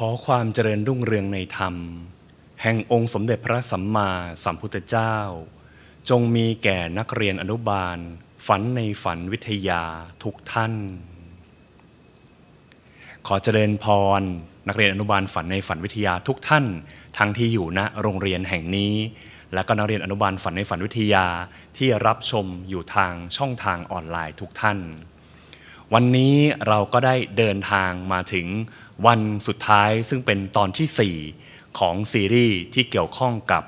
ขอความเจริญรุ่งเรืองในธรรม แห่งองค์สมเด็จพระสัมมาสัมพุทธเจ้า จงมีแก่นักเรียนอนุบาลฝันในฝันวิทยาทุกท่าน ขอเจริญพร นักเรียนอนุบาลฝันในฝันวิทยาทุกท่าน ทั้งที่อยู่ณโรงเรียนแห่งนี้ และก็นักเรียนอนุบาลฝันในฝันวิทยาที่รับชมอยู่ทางช่องทางออนไลน์ทุกท่าน วันนี้เราก็ได้เดินทางมาถึงวันสุดท้ายซึ่งเป็นตอนที่4ของซีรีส์ที่เกี่ยวข้องกับ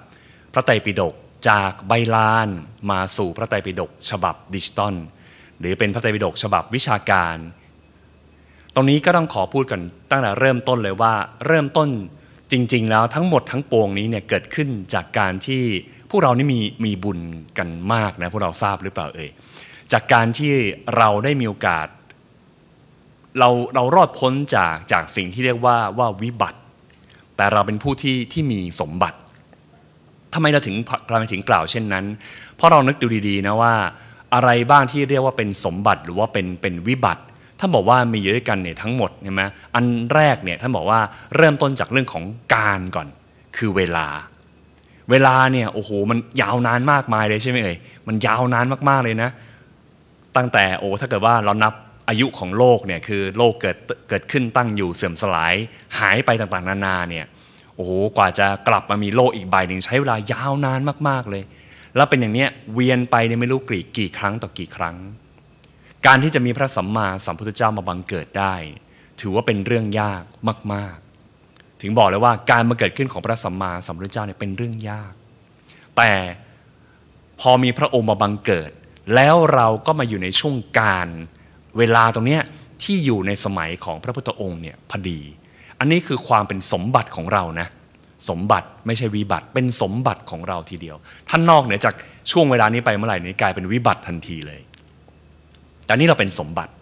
พระไตรปิฎกจากใบลานมาสู่พระไตรปิฎกฉบับดิจิตอลหรือเป็นพระไตรปิฎกฉบับวิชาการตรงนี้ก็ต้องขอพูดกันตั้งแต่เริ่มต้นเลยว่า เริ่มต้นจริง ๆแล้วทั้งหมดทั้งปวงนี้เนี่ยเกิดขึ้นจากการที่พวกเรานี่มีมีบุญกันมากนะพวกเราทราบหรือเปล่าเอ่ยจากการที่เราได้มีโอกาสเราเรารอดพ้นจากจากสิ่งที่เรียกว่าว่าวิบัติ แต่เราเป็นผู้ที่ที่มีสมบัติทำไมเราถึงำไาถึงกล่าวเช่นนั้น เพราะเรานึกดูดีๆนะว่า อะไรบ้างที่เรียกว่าเป็นสมบัติหรือว่าเป็นเป็นวิบัติท่านบอกว่ามีเยอะด้วยกันเนี่ยทั้งหมดใช่ไหมอันแรกเนี่ยท่านบอกว่าเริ่มต้นจากเรื่องของการก่อน คือเวลา เวลาเนี่ยโอ้โหมันยาวนานมากมายเลยใช่ไหมเอ่ย มันยาวนานมากๆเลยนะ ตั้งแต่โอ้ถ้าเกิดว่าเรานับอายุของโลกเนี่ยคือโลกเกิดเกิดขึ้นตั้งอยู่เสื่อมสลาย หายไปต่างๆนานาเนี่ยโอ้โหกว่าจะกลับมามีโลกอีกใบหนึ่งใช้เวลายาวนานมาก ๆเลย แล้วเป็นอย่างเนี้ยเวียนไปเนี่ยไม่รู้กี่กี่ครั้งต่อกี่ครั้ง การที่จะมีพระสัมมาสัมพุทธเจ้ามาบังเกิดได้ ถือว่าเป็นเรื่องยากมาก ๆ ถึงบอกเลยว่าการมาเกิดขึ้นของพระสัมมาสัมพุทธเจ้าเนี่ยเป็นเรื่องยาก แต่พอมีพระองค์มาบังเกิด แล้วเราก็มาอยู่ในช่วงการเวลาตรงเนี้ยที่อยู่ในสมัยของพระพุทธองค์เนี่ยพอดี อันนี้คือความเป็นสมบัติของเรานะ สมบัติไม่ใช่วิบัติ เป็นสมบัติของเราทีเดียวท่านนอกเหนือจากช่วงเวลานี้ไปเมื่อไหร่นี้กลายเป็นวิบัติทันทีเลยแต่นี่เราเป็นสมบัติ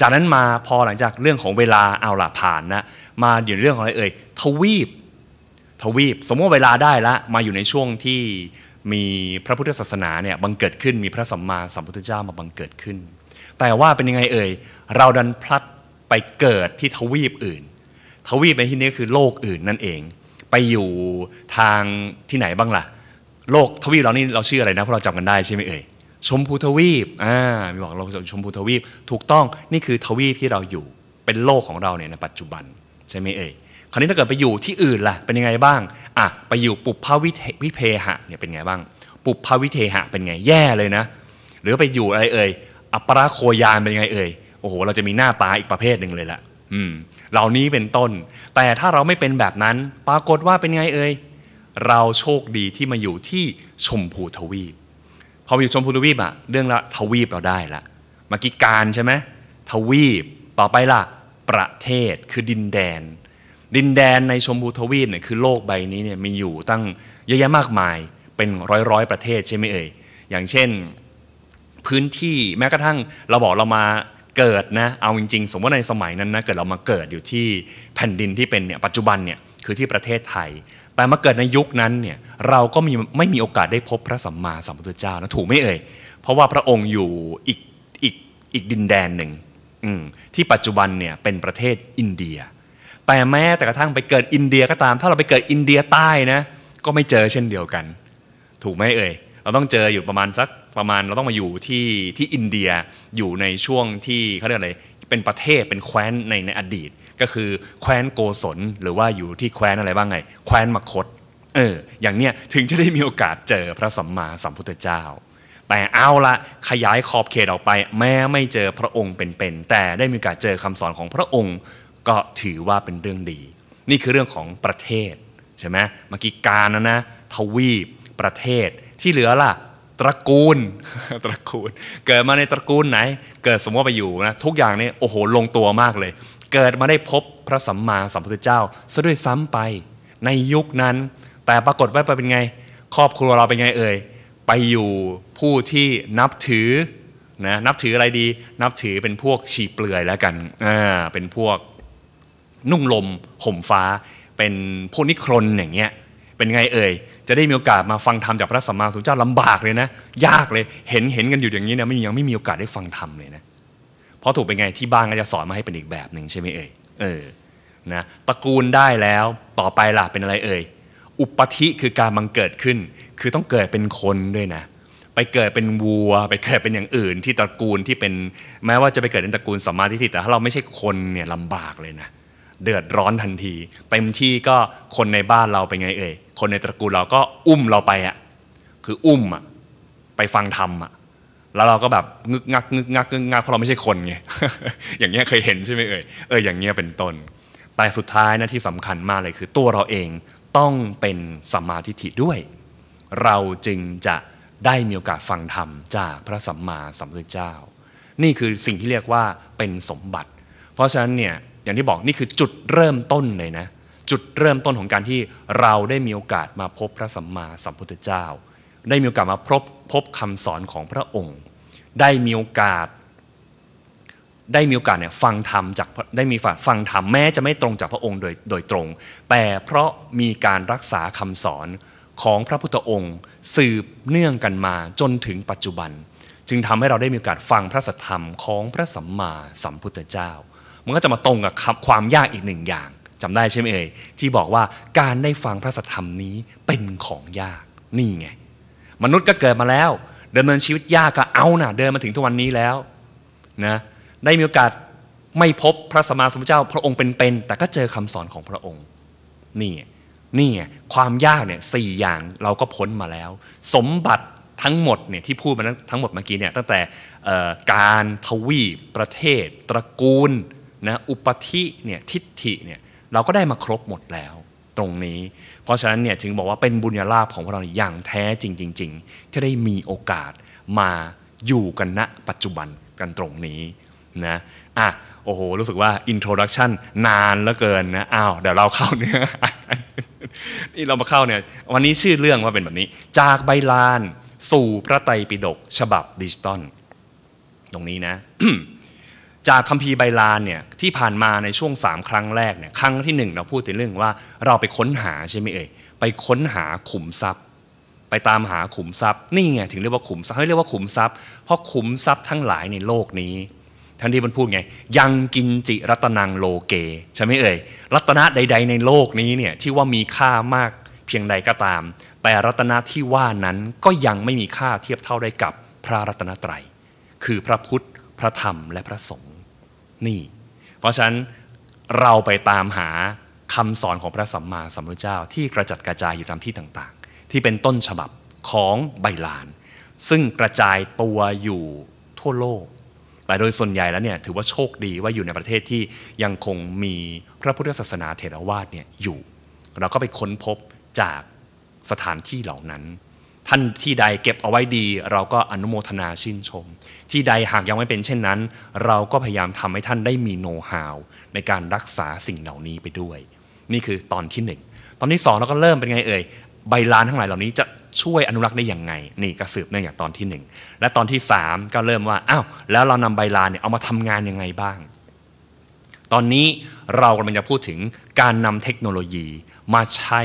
จากนั้นมาพอหลังจากเรื่องของเวลาเอาละผ่านนะมาอยู่เรื่องของอะไรเอ่ยทวีป ทวีป สมมติเวลาได้ละมาอยู่ในช่วงที่มีพระพุทธศาสนาเนี่ยบังเกิดขึ้นมีพระสัมมาสัมพุทธเจ้ามาบังเกิดขึ้น แต่ว่าเป็นยังไงเอ่ยเราดันพลัดไปเกิดที่ทวีปอื่น ทวีปในที่นี้คือโลกอื่นนั่นเอง ไปอยู่ทางที่ไหนบ้างล่ะ โลกทวีปเรานี่เราชื่ออะไรนะพวกเราจำกันได้ใช่ไหมเอ่ยชมพูทวีปอ่ามีบอกเราชมพูทวีปถูกต้องนี่คือทวีปที่เราอยู่เป็นโลกของเราเนี่ยในปัจจุบันใช่ไหมเอ่ยคราวนี้ถ้าเกิดไปอยู่ที่อื่นล่ะเป็นยังไงบ้างอ่ะไปอยู่ปุพพวิเทพหะเนี่ยเป็นไงบ้าง ปุพพวิเทหะเป็นไงแย่เลยนะ หรือไปอยู่อะไรเอ่ยอัปราโคยานเป็นไงเอ่ย โอ้โห เราจะมีหน้าตาอีกประเภทหนึ่งเลยละอืม เหล่านี้เป็นต้น แต่ถ้าเราไม่เป็นแบบนั้น ปรากฏว่าเป็นไงเอ่ย เราโชคดีที่มาอยู่ที่ชมพูทวีป พออยู่ชมพูทวีปอะเรื่องละทวีปเราได้ละเมื่อกี้การใช่ไหมทวีป ต่อไปล่ะ ประเทศคือดินแดนดินแดนในชมพูทวีปเนี่ยคือโลกใบนี้เนี่ยมีอยู่ตั้งเยอะแยะมากมายเป็นร้อยร้อยประเทศใช่ไหมเอ่ยอย่างเช่นพื้นที่แม้กระทั่งเราบอกเรามาเกิดนะเอาจริง ๆ สมมติในสมัยนั้นนะเกิดเรามาเกิดอยู่ที่แผ่นดินที่เป็นเนี่ยปัจจุบันเนี่ยคือที่ประเทศไทย แต่มาเกิดในยุคนั้นเนี่ยเราก็มีไม่มีโอกาสได้พบพระสัมมาสัมพุทธเจ้านะถูกไหมเอ่ยเพราะว่าพระองค์อยู่อีกอีกอีกดินแดนหนึ่งที่ปัจจุบันเนี่ยเป็นประเทศอินเดียแต่แม้แต่กระทั่งไปเกิดอินเดียก็ตาม ถ้าเราไปเกิดอินเดียใต้นะ ก็ไม่เจอเช่นเดียวกัน ถูกไหมเอ่ยเราต้องเจออยู่ประมาณสักประมาณเราต้องมาอยู่ที่ที่อินเดียอยู่ในช่วงที่เขาเรียกอะไรเป็นประเทศเป็นแคว้นในในอดีต ก็คือแคว้นโกศลหรือว่าอยู่ที่แคว้นอะไรบ้างไง แคว้นมคตเอออย่างเนี้ยถึงจะได้มีโอกาสเจอพระสัมมาสัมพุทธเจ้า แต่เอาละขยายขอบเขตออกไป แม้ไม่เจอพระองค์เป็นๆแต่ได้มีโอกาสเจอคำสอนของพระองค์ก็ถือว่าเป็นเรื่องดี นี่คือเรื่องของประเทศใช่ไหมเมื่อกี้การนะนะ ทวีปประเทศที่เหลือล่ะ ตระกูลตระกูล เกิดมาในตระกูลไหน เกิดสมมติไปอยู่นะทุกอย่างนี่โอ้โหลงตัวมากเลย เกิดมาได้พบพระสัมมาสัมพุทธเจ้าซะด้วยซ้ำไปในยุคนั้น แต่ปรากฏว่าไปเป็นไง ครอบครัวเราเป็นไงเอ่ยไปอยู่ผู้ที่นับถือนะนับถืออะไรดี นับถือเป็นพวกฉีเปลือยแล้วกันอ่าเป็นพวกนุ่งลมห่มฟ้าเป็นพวกนิครนอย่างเงี้ยเป็นไงเอ่ยจะได้มีโอกาสมาฟังธรรมจากพระสัมมาสัมพุทธเจ้าลำบากเลยนะยากเลยเห็นเห็นกันอยู่อย่างนี้นะไม่ยังไม่มีโอกาสได้ฟังธรรมเลยนะเพราะถูกเป็นไงที่บ้านก็จะสอนมาให้เป็นอีกแบบหนึ่งใช่ไหมเอ่ยเออนะตระกูลได้แล้วต่อไปล่ะเป็นอะไรเอ่ยอุปธิคือการบังเกิดขึ้น คือต้องเกิดเป็นคนด้วยนะ ไปเกิดเป็นวัวไปเกิดเป็นอย่างอื่น ที่ตระกูลที่เป็นแม้ว่าจะไปเกิดในตระกูลสัมมาทิฏฐิแต่ถ้าเราไม่ใช่คนเนี่ยลำบากเลยนะเดือดร้อนทันที เต็มที่ก็คนในบ้านเราเป็นไง เอ่ยคนในตระกูลเราก็อุ้มเราไปอ่ะคืออุ้มอ่ะไปฟังธรรมอ่ะแล้วเราก็แบบงึกงักงึกงักงึกงักเพราะเราไม่ใช่คนไง อย่างเงี้ยเคยเห็นใช่ไหมเอ่ยเอออย่างเงี้ยเป็นต้น แต่สุดท้ายนะที่สำคัญมากเลยคือตัวเราเองต้องเป็นสัมมาทิฏฐิด้วย เราจึงจะได้มีโอกาสฟังธรรม จากพระสัมมาสัมพุทธเจ้า นี่คือสิ่งที่เรียกว่าเป็นสมบัติ เพราะฉะนั้นเนี่ยอย่างที่บอกนี่คือจุดเริ่มต้นเลยนะ จุดเริ่มต้นของการที่เราได้มีโอกาสมาพบพระสัมมาสัมพุทธเจ้า ได้มีโอกาสมาพบพบคำสอนของพระองค์ ได้มีโอกาสได้มีโอกาสเนี่ยฟังธรรมจากได้มีฝฟังธรรมแม้จะไม่ตรงจากพระองค์โดยโดยตรง แต่เพราะมีการรักษาคำสอนของพระพุทธองค์ สืบเนื่องกันมาจนถึงปัจจุบัน จึงทำให้เราได้มีโอกาสฟังพระสัทธรรมของพระสัมมาสัมพุทธเจ้ามันก็จะมาตรงกับความยากอีกหนึ่งอย่างจำได้ใช่ไหมเอ่ยที่บอกว่าการได้ฟังพระสัทธรรมนี้เป็นของยากนี่ไง มนุษย์ก็เกิดมาแล้ว เดนเนินชีวิตยากก็เอานะ่ะเดินมาถึงทุกวันนี้แล้วนะได้มีโอกาสไม่พบพระสมมาสมุทเจ้า พระองค์เป็นๆแต่ก็เจอคำสอนของพระองค์ นี่นี่ความยากเนี่ยสี่อย่างเราก็พ้นมาแล้ว สมบัติทั้งหมดเนี่ยที่พูดมาทั้งหมดเมื่อกี้เนี่ยตั้งแต่การทวีปประเทศ ตระกูลนะอุปธิเนี่ยทิฏฐิเนี่ยเราก็ได้มาครบหมดแล้วตรงนี้ เพราะฉะนั้นเนี่ยถึงบอกว่าเป็นบุญญาลาภของพวกเราอย่างแท้จริงๆ ๆ ที่ได้มีโอกาสมาอยู่กันณปัจจุบันกันตรงนี้นะอ่ะโอ้โห รู้สึกว่าอินโทรดักชันนานเหลือเกินนะอ้าวเดี๋ยวเราเข้าเนื้อนี่เรามาเข้าเนี่ย วันนี้ชื่อเรื่องว่าเป็นแบบนี้ จากใบลาน สู่พระไตรปิฎกฉบับดิจิตอลตรงนี้นะจากคัมภีร์ไบลานเนี่ยที่ผ่านมาในช่วง3ครั้งแรกเนี่ยครั้งที่1เราพูดถึงเรื่องว่าเราไปค้นหาใช่ไหมเอ่ยไปค้นหาขุมทรัพย์ ไปตามหาขุมทรัพย์นี่ไงถึงเรียกว่าขุมทรัพย์เรียกว่าขุมทรัพย์เพราะขุมทรัพย์ทั้งหลายในโลกนี้ ทันที่มันพูดไงยังกินจิรัตนังโลเก ใช่ไหมเอ่ยรัตนะใด ๆ ในโลกนี้เนี่ยที่ว่ามีค่ามากเพียงใดก็ตาม แต่รัตนะที่ว่านั้นก็ยังไม่มีค่าเทียบเท่าได้กับพระรัตนตรัย คือพระพุทธพระธรรมและพระสงฆ์นี่ เพราะฉะนั้นเราไปตามหาคำสอนของพระสัมมาสัมพุทธเจ้าที่กระจัดกระจายอยู่ตามที่ต่างๆ ที่เป็นต้นฉบับของใบลาน ซึ่งกระจายตัวอยู่ทั่วโลก แต่โดยส่วนใหญ่แล้วเนี่ยถือว่าโชคดีว่าอยู่ในประเทศที่ยังคงมีพระพุทธศาสนาเถรวาทเนี่ยอยู่ เราก็ไปค้นพบจากสถานที่เหล่านั้นท่านที่ใดเก็บเอาไว้ดี เราก็อนุโมทนาชื่นชม ที่ใดหากยังไม่เป็นเช่นนั้นเราก็พยายามทำให้ท่านได้มีโน้ตฮาวในการรักษาสิ่งเหล่านี้ไปด้วย นี่คือตอนที่ 1 ตอนที่ 2 เราก็เริ่มเป็นไงเอ่ยใบลานทั้งหลายเหล่านี้จะช่วยอนุรักษ์ได้อย่างไง นี่ก็สืบเนื่องจากตอนที่ 1 และตอนที่ 3 ก็เริ่มว่าอ้าวแล้วเรานำใบลานเนี่ยเอามาทำงานยังไงบ้าง ตอนนี้เรากำลังจะพูดถึงการนำเทคโนโลยีมาใช้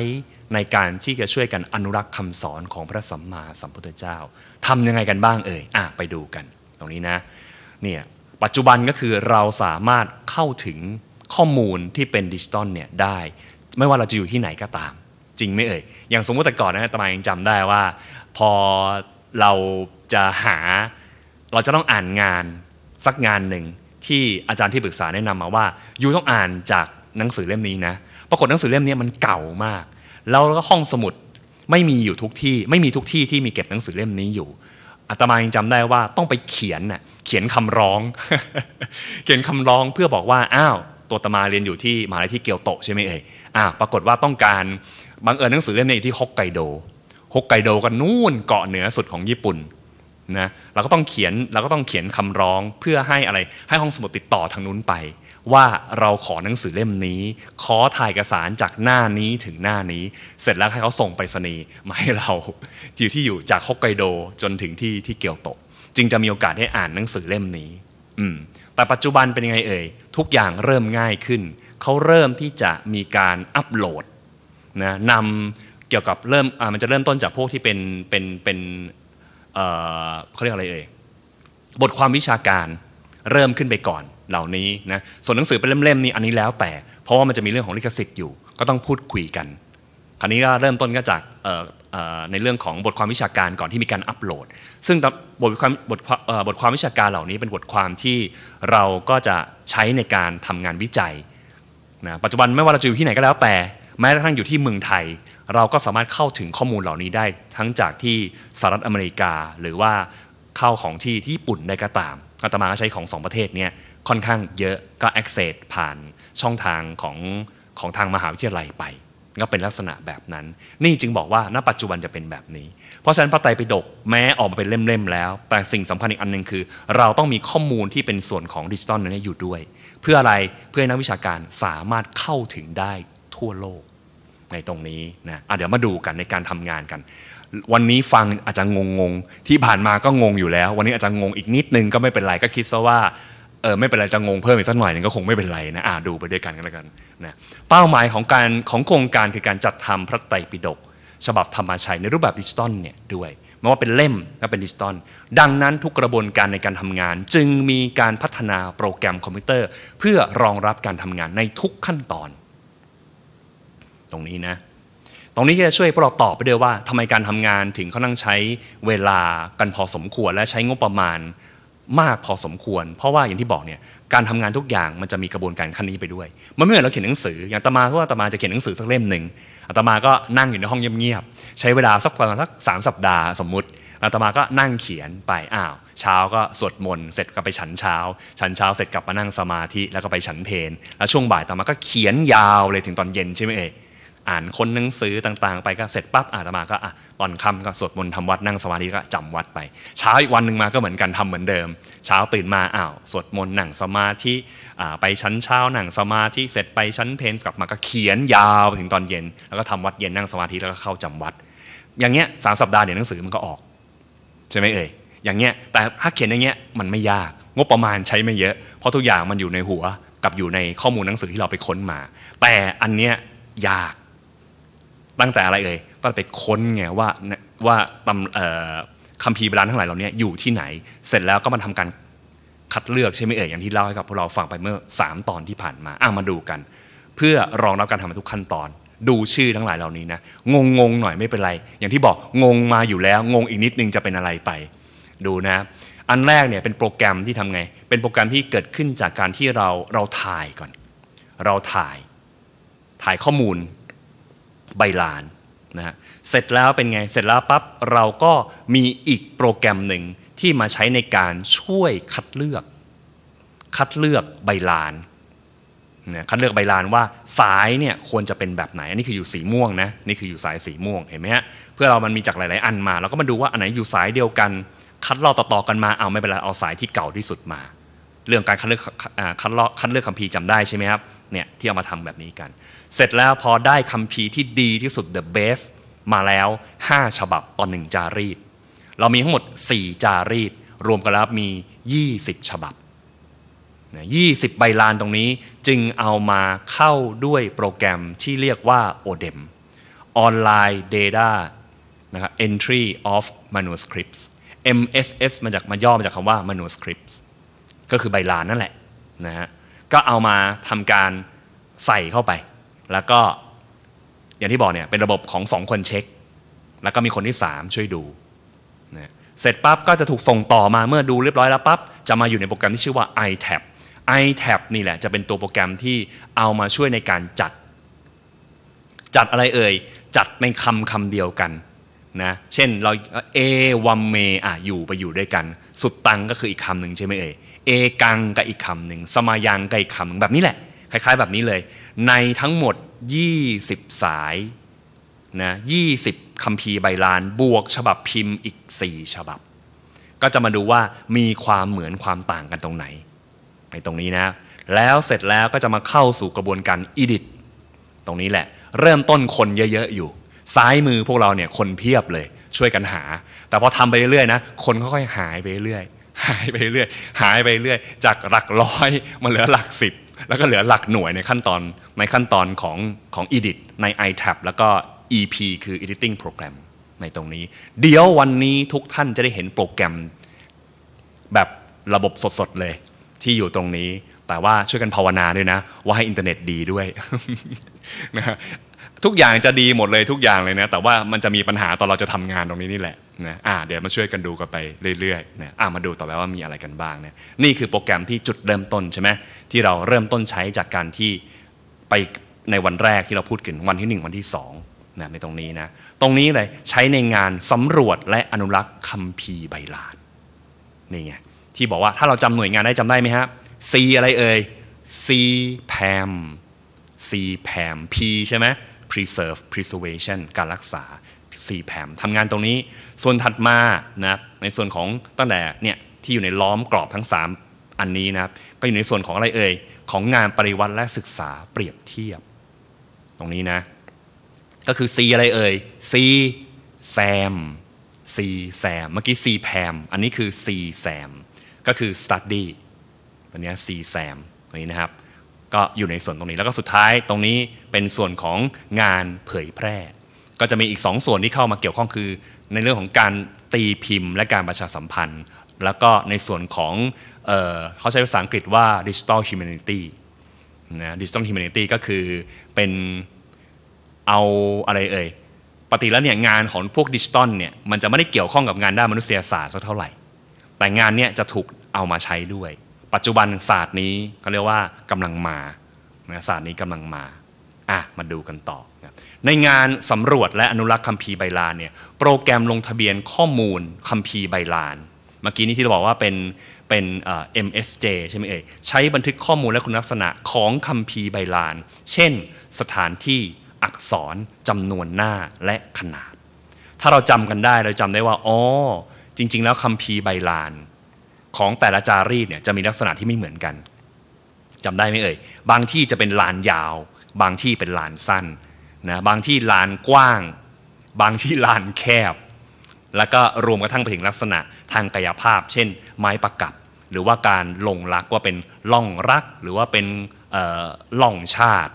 ในการที่จะช่วยกันอนุรักษ์คำสอนของพระสัมมาสัมพุทธเจ้าทำยังไงกันบ้างเอ่ยอ่ะไปดูกัน ตรงนี้นะเนี่ยปัจจุบันก็คือเราสามารถเข้าถึงข้อมูลที่เป็นดิจิตอลเนี่ยได้ ไม่ว่าเราจะอยู่ที่ไหนก็ตาม จริงไหมเอ่ยอย่างสมมติแต่ก่อนนะตมายังจำได้ว่า พอเราจะหาเราจะต้องอ่านงานสักงานหนึ่งที่อาจารย์ที่ปรึกษาแนะนำมาว่ายูต้องอ่านจากหนังสือเล่มนี้นะปรากฏหนังสือเล่มนี้มันเก่ามากแล้วก็ห้องสมุดไม่มีอยู่ทุกที่ ไม่มีทุกที่ ที่มีเก็บหนังสือเล่มนี้อยู่อาตมายังจำได้ว่าต้องไปเขียนน่ะเขียนคำร้อง เขียนคำร้องเพื่อบอกว่า อ้าวตัวตมาเรียนอยู่ที่มหาลัยที่เกียวโตใช่ไหมเอ่ยอ้าวปรากฏว่าต้องการบังเอิญหนังสือเล่มนี้ที่ฮอกไกโดฮอกไกโดก็นู่นเกาะเหนือสุดของญี่ปุ่นนะเราก็ต้องเขียนเราก็ต้องเขียนคำร้องเพื่อให้อะไรให้ห้องสมุดติดต่อทางนู้นไปว่าเราขอหนังสือเล่มนี้ ขอถ่ายเอกสารจากหน้านี้ถึงหน้านี้ เสร็จแล้วให้เขาส่งไปสษณีมาให้เราอยู่ที่อยู่จากฮอกไกโดจนถึงที่ที่เกียวโตจึงจะมีโอกาสได้อ่านหนังสือเล่มนี้ อืมแต่ปัจจุบันเป็นยังไงเอ่ยทุกอย่างเริ่มง่ายขึ้นเขาเริ่มที่จะมีการอัปโหลดนะนำเกี่ยวกับเริ่มมันจะเริ่มต้นจากพวกที่เป็นเป็นเป็นเขาเรียกอะไรเอ่ยบทความวิชาการเริ่มขึ้นไปก่อนเหล่านี้นะส่วนหนังสือเป็นเล่มๆนี่อันนี้แล้วแต่เพราะว่ามันจะมีเรื่องของลิขสิทธิ์อยู่ก็ต้องพูดคุยกัน คราวนี้ก็เริ่มต้นก็จากในเรื่องของบทความวิชาการก่อนที่มีการอัปโหลด ซึ่งบทความบทความบทความวิชาการเหล่านี้ เป็นบทความที่เราก็จะใช้ในการทำงานวิจัยนะปัจจุบันไม่ว่าเราจะอยู่ที่ไหนก็แล้วแต่ แม้กระทั่งอยู่ที่เมืองไทย เราก็สามารถเข้าถึงข้อมูลเหล่านี้ได้ ทั้งจากที่สหรัฐอเมริกาหรือว่าเข้าของที่ญี่ปุ่นได้ก็ตามอาตมาใช้ของสองประเทศเนี่ยค่อนข้างเยอะก็ access ผ่านช่องทางของของทางมหาวิทยาลัยไป ก็เป็นลักษณะแบบนั้น นี่จึงบอกว่าณปัจจุบันจะเป็นแบบนี้ เพราะฉะนั้นพระไตรปิฎกแม้ออกมาเป็นเล่มๆแล้ว แต่สิ่งสำคัญอีกอันหนึ่งคือ เราต้องมีข้อมูลที่เป็นส่วนของดิจิตอลนั้นอยู่ด้วย เพื่ออะไรเพื่อนักวิชาการสามารถเข้าถึงได้ทั่วโลกในตรงนี้นะะเดี๋ยวมาดูกันในการทำงานกันวันนี้ฟังอาจจะงงงที่ผ่านมาก็งงอยู่แล้ว วันนี้อาจจะงงอีกนิดนึงก็ไม่เป็นไรก็คิดซะว่าเออไม่เป็นไรจะงงเพิ่มอีกสักหน่อยนึงก็คงไม่เป็นไรนะอ่าดูไปด้วยกันกันแล้วกันนะเป้าหมายของการของโครงการคือการจัดทำพระไตรปิฎกฉบับธรรมชัยในรูปแบบดิจิตอลเนี่ยด้วยไม่ว่าเป็นเล่มก็เป็นดิจิตอลดังนั้นทุกกระบวนการในการทำงาน จึงมีการพัฒนาโปรแกรมคอมพิวเตอร์ เพื่อรองรับการทำงานในทุกขั้นตอน ตรงนี้นะตรงนี้จะช่วยพวกเราตอบไปด้วยว่าทำไมการทำงานถึงเขานั่งใช้เวลากันพอสมควรและใช้งบประมาณมากพอสมควร เพราะว่าอย่างที่บอกเนี่ยการทำงานทุกอย่างมันจะมีกระบวนการขั้นนี้ไปด้วยมันไม่เหมือนเราเขียนหนังสืออย่างตมาะว่าตมาจะเขียนหนังสือสักเล่มหนึ่งาตมาก็นั่งอยู่ในห้องเงียบๆใช้เวลาสักประมาณสักสามสัปดาห์สมมุติอาตมาก็นั่งเขียนไปอ้าว เช้าก็สวดมนต์เสร็จก็ไปฉันเช้า ฉันเช้าเสร็จกลับมานั่งสมาธิแล้วก็ไปฉันเพนแล้วช่วงบ่ายตมาก็เขียนยาวเลยถึงตอนเย็นใช่ไหมเอ๋ยอ่านคนหนังสือต่างๆ ไปก็เสร็จปั๊บอาตมาก็อ่ะตอนค่าก็สวดมนต์ทำวัดนั่งสมาธิก็จำวัดไปเช้าอีกวันหนึ่งมาก็เหมือนกันทำเหมือนเดิม เช้าตื่นมาอ้าวสวดมนต์นั่งสมาธิไปชั้นเช้านั่งสมาธิเสร็จไปชั้นเพนกลับมาก็เขียนยาวถึงตอนเย็นแล้วก็ทำวัดเย็นนั่งสมาธิแล้วก็เข้าจำวัด อย่างเงี้ยสามสัปดาห์เดี๋ยวหนังสือมันก็ออกใช่ไหมเอ่ยอย่างเงี้ยแต่ถ้าเขียนอย่างเงี้ยมันไม่ยากงบประมาณใช้ไม่เยอะ เพราะทุกอย่างมันอยู่ในหัวกับอยู่ในข้อมูลหนังสือที่เราไปค้นมา แต่อันเนี้ยยากตั้งแต่อะไรเอ่ยตั้งไปค้นไงว่าว่าตำคัมภีร์โบราณทั้งหลายเหล่านี้อยู่ที่ไหน เสร็จแล้วก็มาทำการคัดเลือกใช่ไหมเอ่ยอย่างที่เล่าให้กับพวกเราฟังไปเมื่อ3ตอนที่ผ่านมาอ่ะมาดูกัน เพื่อรองรับการทำทุกขั้นตอน ดูชื่อทั้งหลายเหล่านี้นะงงงงหน่อยไม่เป็นไร อย่างที่บอก งงมาอยู่แล้ว งงอีกนิดนึงจะเป็นอะไรไปดูนะ อันแรกเนี่ยเป็นโปรแกรมที่ทำไงเป็นโปรแกรมที่เกิดขึ้นจากการที่เราเราถ่ายก่อน เราถ่ายถ่ายข้อมูลใบลานนะฮะเสร็จแล้วเป็นไงเสร็จแล้วปั๊บเราก็มีอีกโปรแกรมหนึ่งที่มาใช้ในการช่วยคัดเลือก คัดเลือกใบลานนะคัดเลือกใบลานว่าสายเนี่ยควรจะเป็นแบบไหนอันนี้คืออยู่สีม่วงนะนี่คืออยู่สายสีม่วงเห็นไหมฮะเพื่อเรามันมีจากหลายๆอันมาเราก็มาดูว่าอันไหนอยู่สายเดียวกัน คัดลอกต่อๆกันมาเอาไม่เป็นไรเอาสายที่เก่าที่สุดมา เรื่องการคัดเลือกคัดลอกคัดเลือกคัมภีร์จำได้ใช่ไหมครับเนี่ยที่เอามาทำแบบนี้กันเสร็จแล้วพอได้คัมภีร์ที่ดีที่สุด The Best มาแล้ว 5 ฉบับต่อหนึ่งจารีตเรามีทั้งหมด 4 จารีต รวมกันแล้วมี 20 ฉบับ 20ใบลานตรงนี้จึงเอามาเข้าด้วยโปรแกรมที่เรียกว่า ODEM Online Data นะครับ Entry of Manuscripts MSS มาจากมาย่อมาจากคำว่า manuscripts ก็คือใบลานนั่นแหละนะฮะก็เอามาทำการใส่เข้าไปแล้วก็อย่างที่บอกเนี่ย เป็นระบบของสองคนเช็ค แล้วก็มีคนที่สามช่วยดูนะเสร็จปั๊บก็จะถูกส่งต่อมาเมื่อดูเรียบร้อยแล้วปั๊บจะมาอยู่ในโปรแกรมที่ชื่อว่า iTab iTab นี่แหละจะเป็นตัวโปรแกรมที่เอามาช่วยในการจัด จัดอะไรเอ่ยจัดในคำคำเดียวกันนะเช่นเราเอวัมเมอ่ะ อยู่ไปอยู่ด้วยกัน สุดตังก็คืออีกคำหนึ่งใช่ไหมเอ่ยเอกังก็อีกคำหนึ่งสมายังก็อีกคำหนึ่งแบบนี้แหละคล้ายๆ แบบนี้เลย ในทั้งหมด 20 สายนะ20คัมภีร์ใบลานบวกฉบับพิมพ์อีก4ฉบับ ก็จะมาดูว่ามีความเหมือนความต่างกันตรงไหน ในตรงนี้นะ แล้วเสร็จแล้วก็จะมาเข้าสู่กระบวนการอิดิทตรงนี้แหละ เริ่มต้นคนเยอะๆ อยู่ ซ้ายมือพวกเราเนี่ยคนเพียบเลยช่วยกันหา แต่พอทำไปเรื่อยๆนะ คนค่อยๆหายไปเรื่อยหายไปเรื่อยหายไปเรื่อยจากหลักร้อยมาเหลือหลักสิบแล้วก็เหลือหลักหน่วยในขั้นตอนในขั้นตอนของของ Edit ใน iTab แล้วก็ EP คือ Editing Program ในตรงนี้ เดี๋ยววันนี้ทุกท่านจะได้เห็นโปรแกรมแบบระบบสดๆเลยที่อยู่ตรงนี้ แต่ว่าช่วยกันภาวนาด้วยนะ ว่าให้อินเทอร์เน็ตดีด้วยนะทุกอย่างจะดีหมดเลยทุกอย่างเลยนะแต่ว่ามันจะมีปัญหาตอนเราจะทำงานตรงนี้นี่แหละนะอ่าเดี๋ยวมาช่วยกันดูกันไปเรื่อยๆนะอ่ามาดูต่อไปว่ามีอะไรกันบ้างเนะนี่คือโปรแกรมที่จุดเริ่มต้นใช่ไหมที่เราเริ่มต้นใช้จากการที่ไปในวันแรกที่เราพูดถึงวันที่ 1 วันที่2นะในตรงนี้นะตรงนี้เลยใช้ในงานสำรวจและอนุรักษ์คัมภีร์ใบลานนี่ไงที่บอกว่าถ้าเราจำหน่วยงานได้จำได้ไหมฮะ C อะไรเอ่ย C แพม C แพม P ใช่ไหม preserve preservation การรักษา4แผมทำงานตรงนี้ ส่วนถัดมานะ ในส่วนของตั้งแต่เนี่ยที่อยู่ในล้อมกรอบทั้ง 3 อันนี้นะก็อยู่ในส่วนของอะไรเอ่ยของงานปริวัติและศึกษาเปรียบเทียบ ตรงนี้นะ ก็คือ C อะไรเอ่ย C แซม C แซมเมื่อกี้ C แพมอันนี้คือ C แซมก็คือ study ตัวนี้ C แซมตรงนี้นะครับก็อยู่ในส่วนตรงนี้แล้วก็สุดท้ายตรงนี้เป็นส่วนของงานเผยแพร่ ก็จะมีอีก 2 ส่วนที่เข้ามาเกี่ยวข้องคือในเรื่องของการตีพิมพ์และการประชาสัมพันธ์ แล้วก็ในส่วนของเอเขาใช้ภาษาอังกฤษว่า digital humanity นะดิจิทัลฮิม u นิตี้ก็คือเป็นเอาอะไรเอ่ยปฏติแล้วเนี่ยงานของพวกดิจิตอลเนี่ยมันจะไม่ได้เกี่ยวข้องกับงานด้านมนุษยศาสตร์สักเท่าไหร่ แต่งานเนี่ยจะถูกเอามาใช้ด้วยปัจจุบันศาสตร์นี้เขาเรียกว่ากำลังมาศาสตร์นี้กำลังมา อ่ะมาดูกันต่อ ในงานสำรวจและอนุรักษ์คัมภีร์ใบลานเนี่ยโปรแกรมลงทะเบียนข้อมูลคัมภีร์ใบลาน เมื่อกี้นี้ที่เราบอกว่าเป็นเป็น MSJ ใช่ไหมเอ่ยใช้บันทึกข้อมูลและคุณลักษณะของคัมภีร์ใบลานเช่นสถานที่อักษรจำนวนหน้าและขนาด ถ้าเราจำกันได้เราจำได้ว่าอ๋อจริงๆ แล้วคัมภีร์ใบลานของแต่ละจารีตเนี่ยจะมีลักษณะที่ไม่เหมือนกัน จำได้ไหมเอ่ยบางที่จะเป็นลานยาว บางที่เป็นลานสั้นนะบางที่ลานกว้าง บางที่ลานแคบ แล้วก็รวมกระทั่งไปถึงลักษณะทางกายภาพเช่นไม้ประกับหรือว่าการลงรักว่าเป็นล่องรัก หรือว่าเป็นล่องชาติ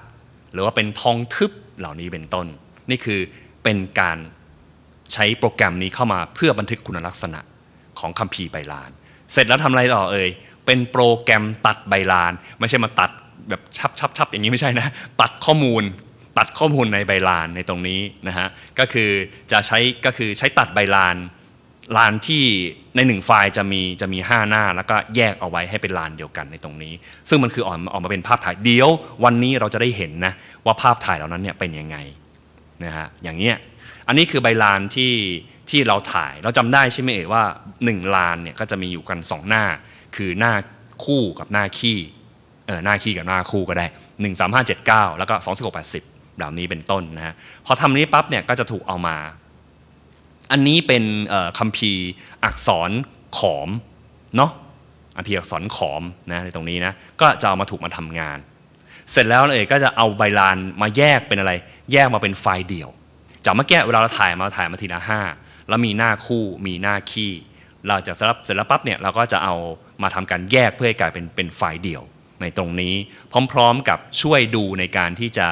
หรือว่าเป็นทองทึบเหล่านี้เป็นต้น นี่คือเป็นการใช้โปรแกรมนี้เข้ามาเพื่อบันทึกคุณลักษณะของคัมภีร์ไบลานเสร็จแล้วทำอะไรต่อเอ่ยเป็นโปรแกรมตัดใบลาน ไม่ใช่มาตัดแบบชับชับชับอย่างนี้ไม่ใช่นะตัดข้อมูลตัดข้อมูลในใบลานในตรงนี้นะฮะก็คือจะใช้ก็คือใช้ตัดใบลานลานที่ในหนึ่งไฟล์จะมีจะมี5หน้า แล้วก็แยกเอาไว้ให้เป็นลานเดียวกันในตรงนี้ ซึ่งมันคือออกออกมาเป็นภาพถ่ายเดียววันนี้เราจะได้เห็นนะว่าภาพถ่ายเหล่านั้นเนี่ยเป็นยังไงนะฮะอย่างเงี้ยอันนี้คือใบลานที่ที่เราถ่ายเราจำได้ใช่ไหมเอ่ยว่า 1ลานเนี่ยก็จะมีอยู่กัน 2 หน้า คือหน้าคู่กับหน้าขี้เออหน้าขี้กับหน้าคู่ก็ได้ 1 3 5 7 9 แล้วก็2 6 8 0เหล่านี้เป็นต้นนะฮะพอทำนี้ปั๊บเนี่ยก็จะถูกเอามา อันนี้เป็นคัมภีร์อักษรขอมเนาะอัพีอักษรขอมนะในตรงนี้นะก็จะเอามาถูกมาทำงาน เสร็จแล้วเอ๋ก็จะเอาใบลานมาแยกเป็นอะไรแยกมาเป็นไฟล์เดี่ยวจากเมื่อกี้เวลาเราถ่ายมาถ่ายมาทีละห้าแล้วมีหน้าคู่มีหน้าคี่เราจะสรับเสร็จแล้วปั๊บเนี่ยเราก็จะเอามาทำการแยกเพื่อให้กลายเป็นเป็นไฟล์เดี่ยว ในตรงนี้ พร้อมๆ กับช่วยดูในการที่จะ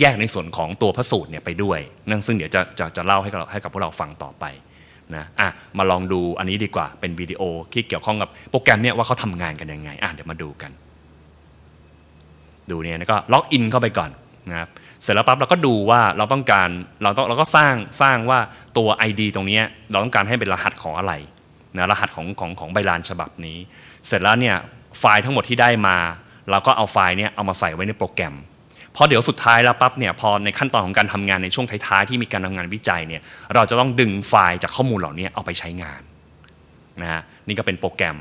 แยกในส่วนของตัวพระสูตรเนี่ยไปด้วยนั่นซึ่งเดี๋ยวจะจะจะเล่าให้กับให้กับพวกเราฟังต่อไปนะอ่ะมาลองดูอันนี้ดีกว่าเป็นวิดีโอที่เกี่ยวข้องกับโปรแกรมเนี่ยว่าเขาทำงานกันยังไงอ่ะเดี๋ยวมาดูกัน ดูเนี่ยก็ล็อกอินเข้าไปก่อนนะครับเสร็จแล้วปั๊บเราก็ดูว่าเราต้องการเราต้องเราก็สร้างสร้างว่าตัว ID ตรงนี้เราต้องการให้เป็นรหัสของอะไรนะรหัสของของของใบลานฉบับนี้ เสร็จแล้วเนี่ยไฟล์ทั้งหมดที่ได้มาเราก็เอาไฟล์เนี่ยเอามาใส่ไว้ในโปรแกรมพอเดี๋ยวสุดท้ายแล้วปั๊บเนี่ยพอในขั้นตอนของการทำงาน ในช่วงท้ายๆที่มีการทำงานวิจัยเนี่ยเราจะต้องดึงไฟล์จากข้อมูลเหล่านี้เอาไปใช้งานนะฮะนี่ก็เป็นโปรแกรม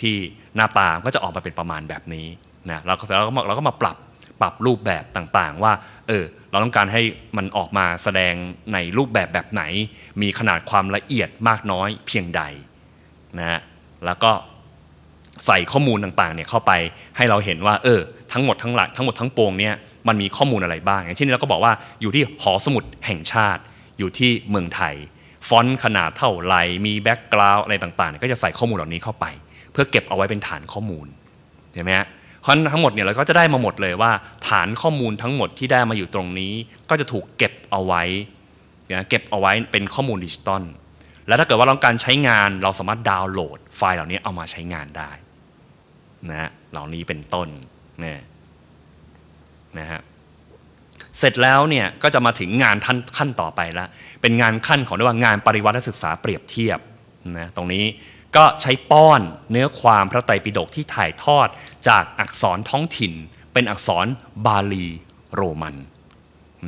ที่หน้าตาก็จะออกมาเป็นประมาณแบบนี้นะเราก็เราก็มาเราก็มาปรับปรับรูปแบบต่างๆว่า เออ เราต้องการให้มันออกมาแสดงในรูปแบบแบบไหน มีขนาดความละเอียดมากน้อยเพียงใดนะฮะ แล้วก็ใส่ข้อมูลต่างๆเนี่ยเข้าไปให้เราเห็นว่า เออ ทั้งหมดทั้งหลักทั้งหมดทั้งปวงเนี่ย มันมีข้อมูลอะไรบ้าง อย่างเช่นเราก็บอกว่าอยู่ที่หอสมุดแห่งชาติ อยู่ที่เมืองไทย ฟอนต์ขนาดเท่าไหร่ มีแบ็กกราวอะไรต่างๆเนี่ยก็จะใส่ข้อมูลเหล่านี้เข้าไป เพื่อเก็บเอาไว้เป็นฐานข้อมูล เห็นไหมฮะเพราะทั้งหมดเนี่ยเราก็จะได้มาหมดเลยว่าฐานข้อมูลทั้งหมดที่ได้มาอยู่ตรงนี้ ก็จะถูกเก็บเอาไว้นะเก็บเอาไว้เป็นข้อมูลดิจิตอลแล้วถ้าเกิดว่าเราการใช้งานเราสามารถดาวน์โหลดไฟล์เหล่านี้เอามาใช้งานได้นะเหล่านี้เป็นต้นนะนะฮะเสร็จแล้วเนี่ยก็จะมาถึงงานขั้นขั้นต่อไปละเป็นงานขั้นของเรียกว่างานปริวัติศึกษาเปรียบเทียบนะตรงนี้ก็ใช้ป้อนเนื้อความพระไตรปิฎกที่ถ่ายทอดจากอักษรท้องถิ่นเป็นอักษรบาลีโรมัน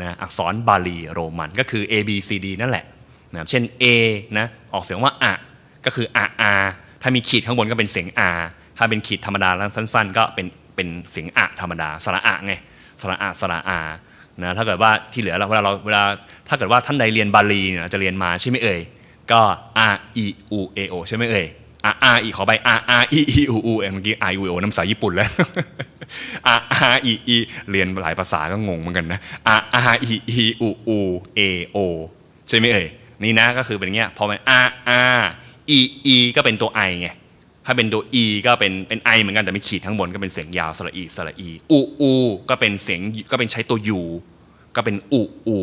นะอักษรบาลีโรมันก็คือ A B C D นั่นแหละนะเช่น A นะออกเสียงว่าอะก็คืออะอาถ้ามีขีดข้างบนก็เป็นเสียงอา ถ้าเป็นขีดธรรมดาลสั้น ๆ ก็เป็นเป็นเสียงอะธรรมดาสระอะไง สระอะสระอานะถ้าเกิดว่าที่เหลือเราเวลาเราเวลาถ้าเกิดว่าท่านใดเรียนบาลีเนี่ยจะเรียนมาใช่ไหมเอ่ยก็ R E U A O ใช่ไหมเอ่ย R R E ขอไป R R E E U U เงเมื่อกี้ I U O น้ำสายญี่ปุ่นแล้ว R R E E เรียนหลายภาษาก็งงเหมือนกันนะ R R E E U U A O ใช่ไหมเอ่ยนี่นะก็คือเป็นเงี้ยพอมัน R R E E ก็เป็นตัว I ไงถ้าเป็นตัว E ก็เป็นเป็น I เหมือนกันแต่ไม่ขีดทั้งบนก็เป็นเสียงยาวสระอีสระอี U U ก็เป็นเสียงก็เป็นใช้ตัว U ก็เป็น U U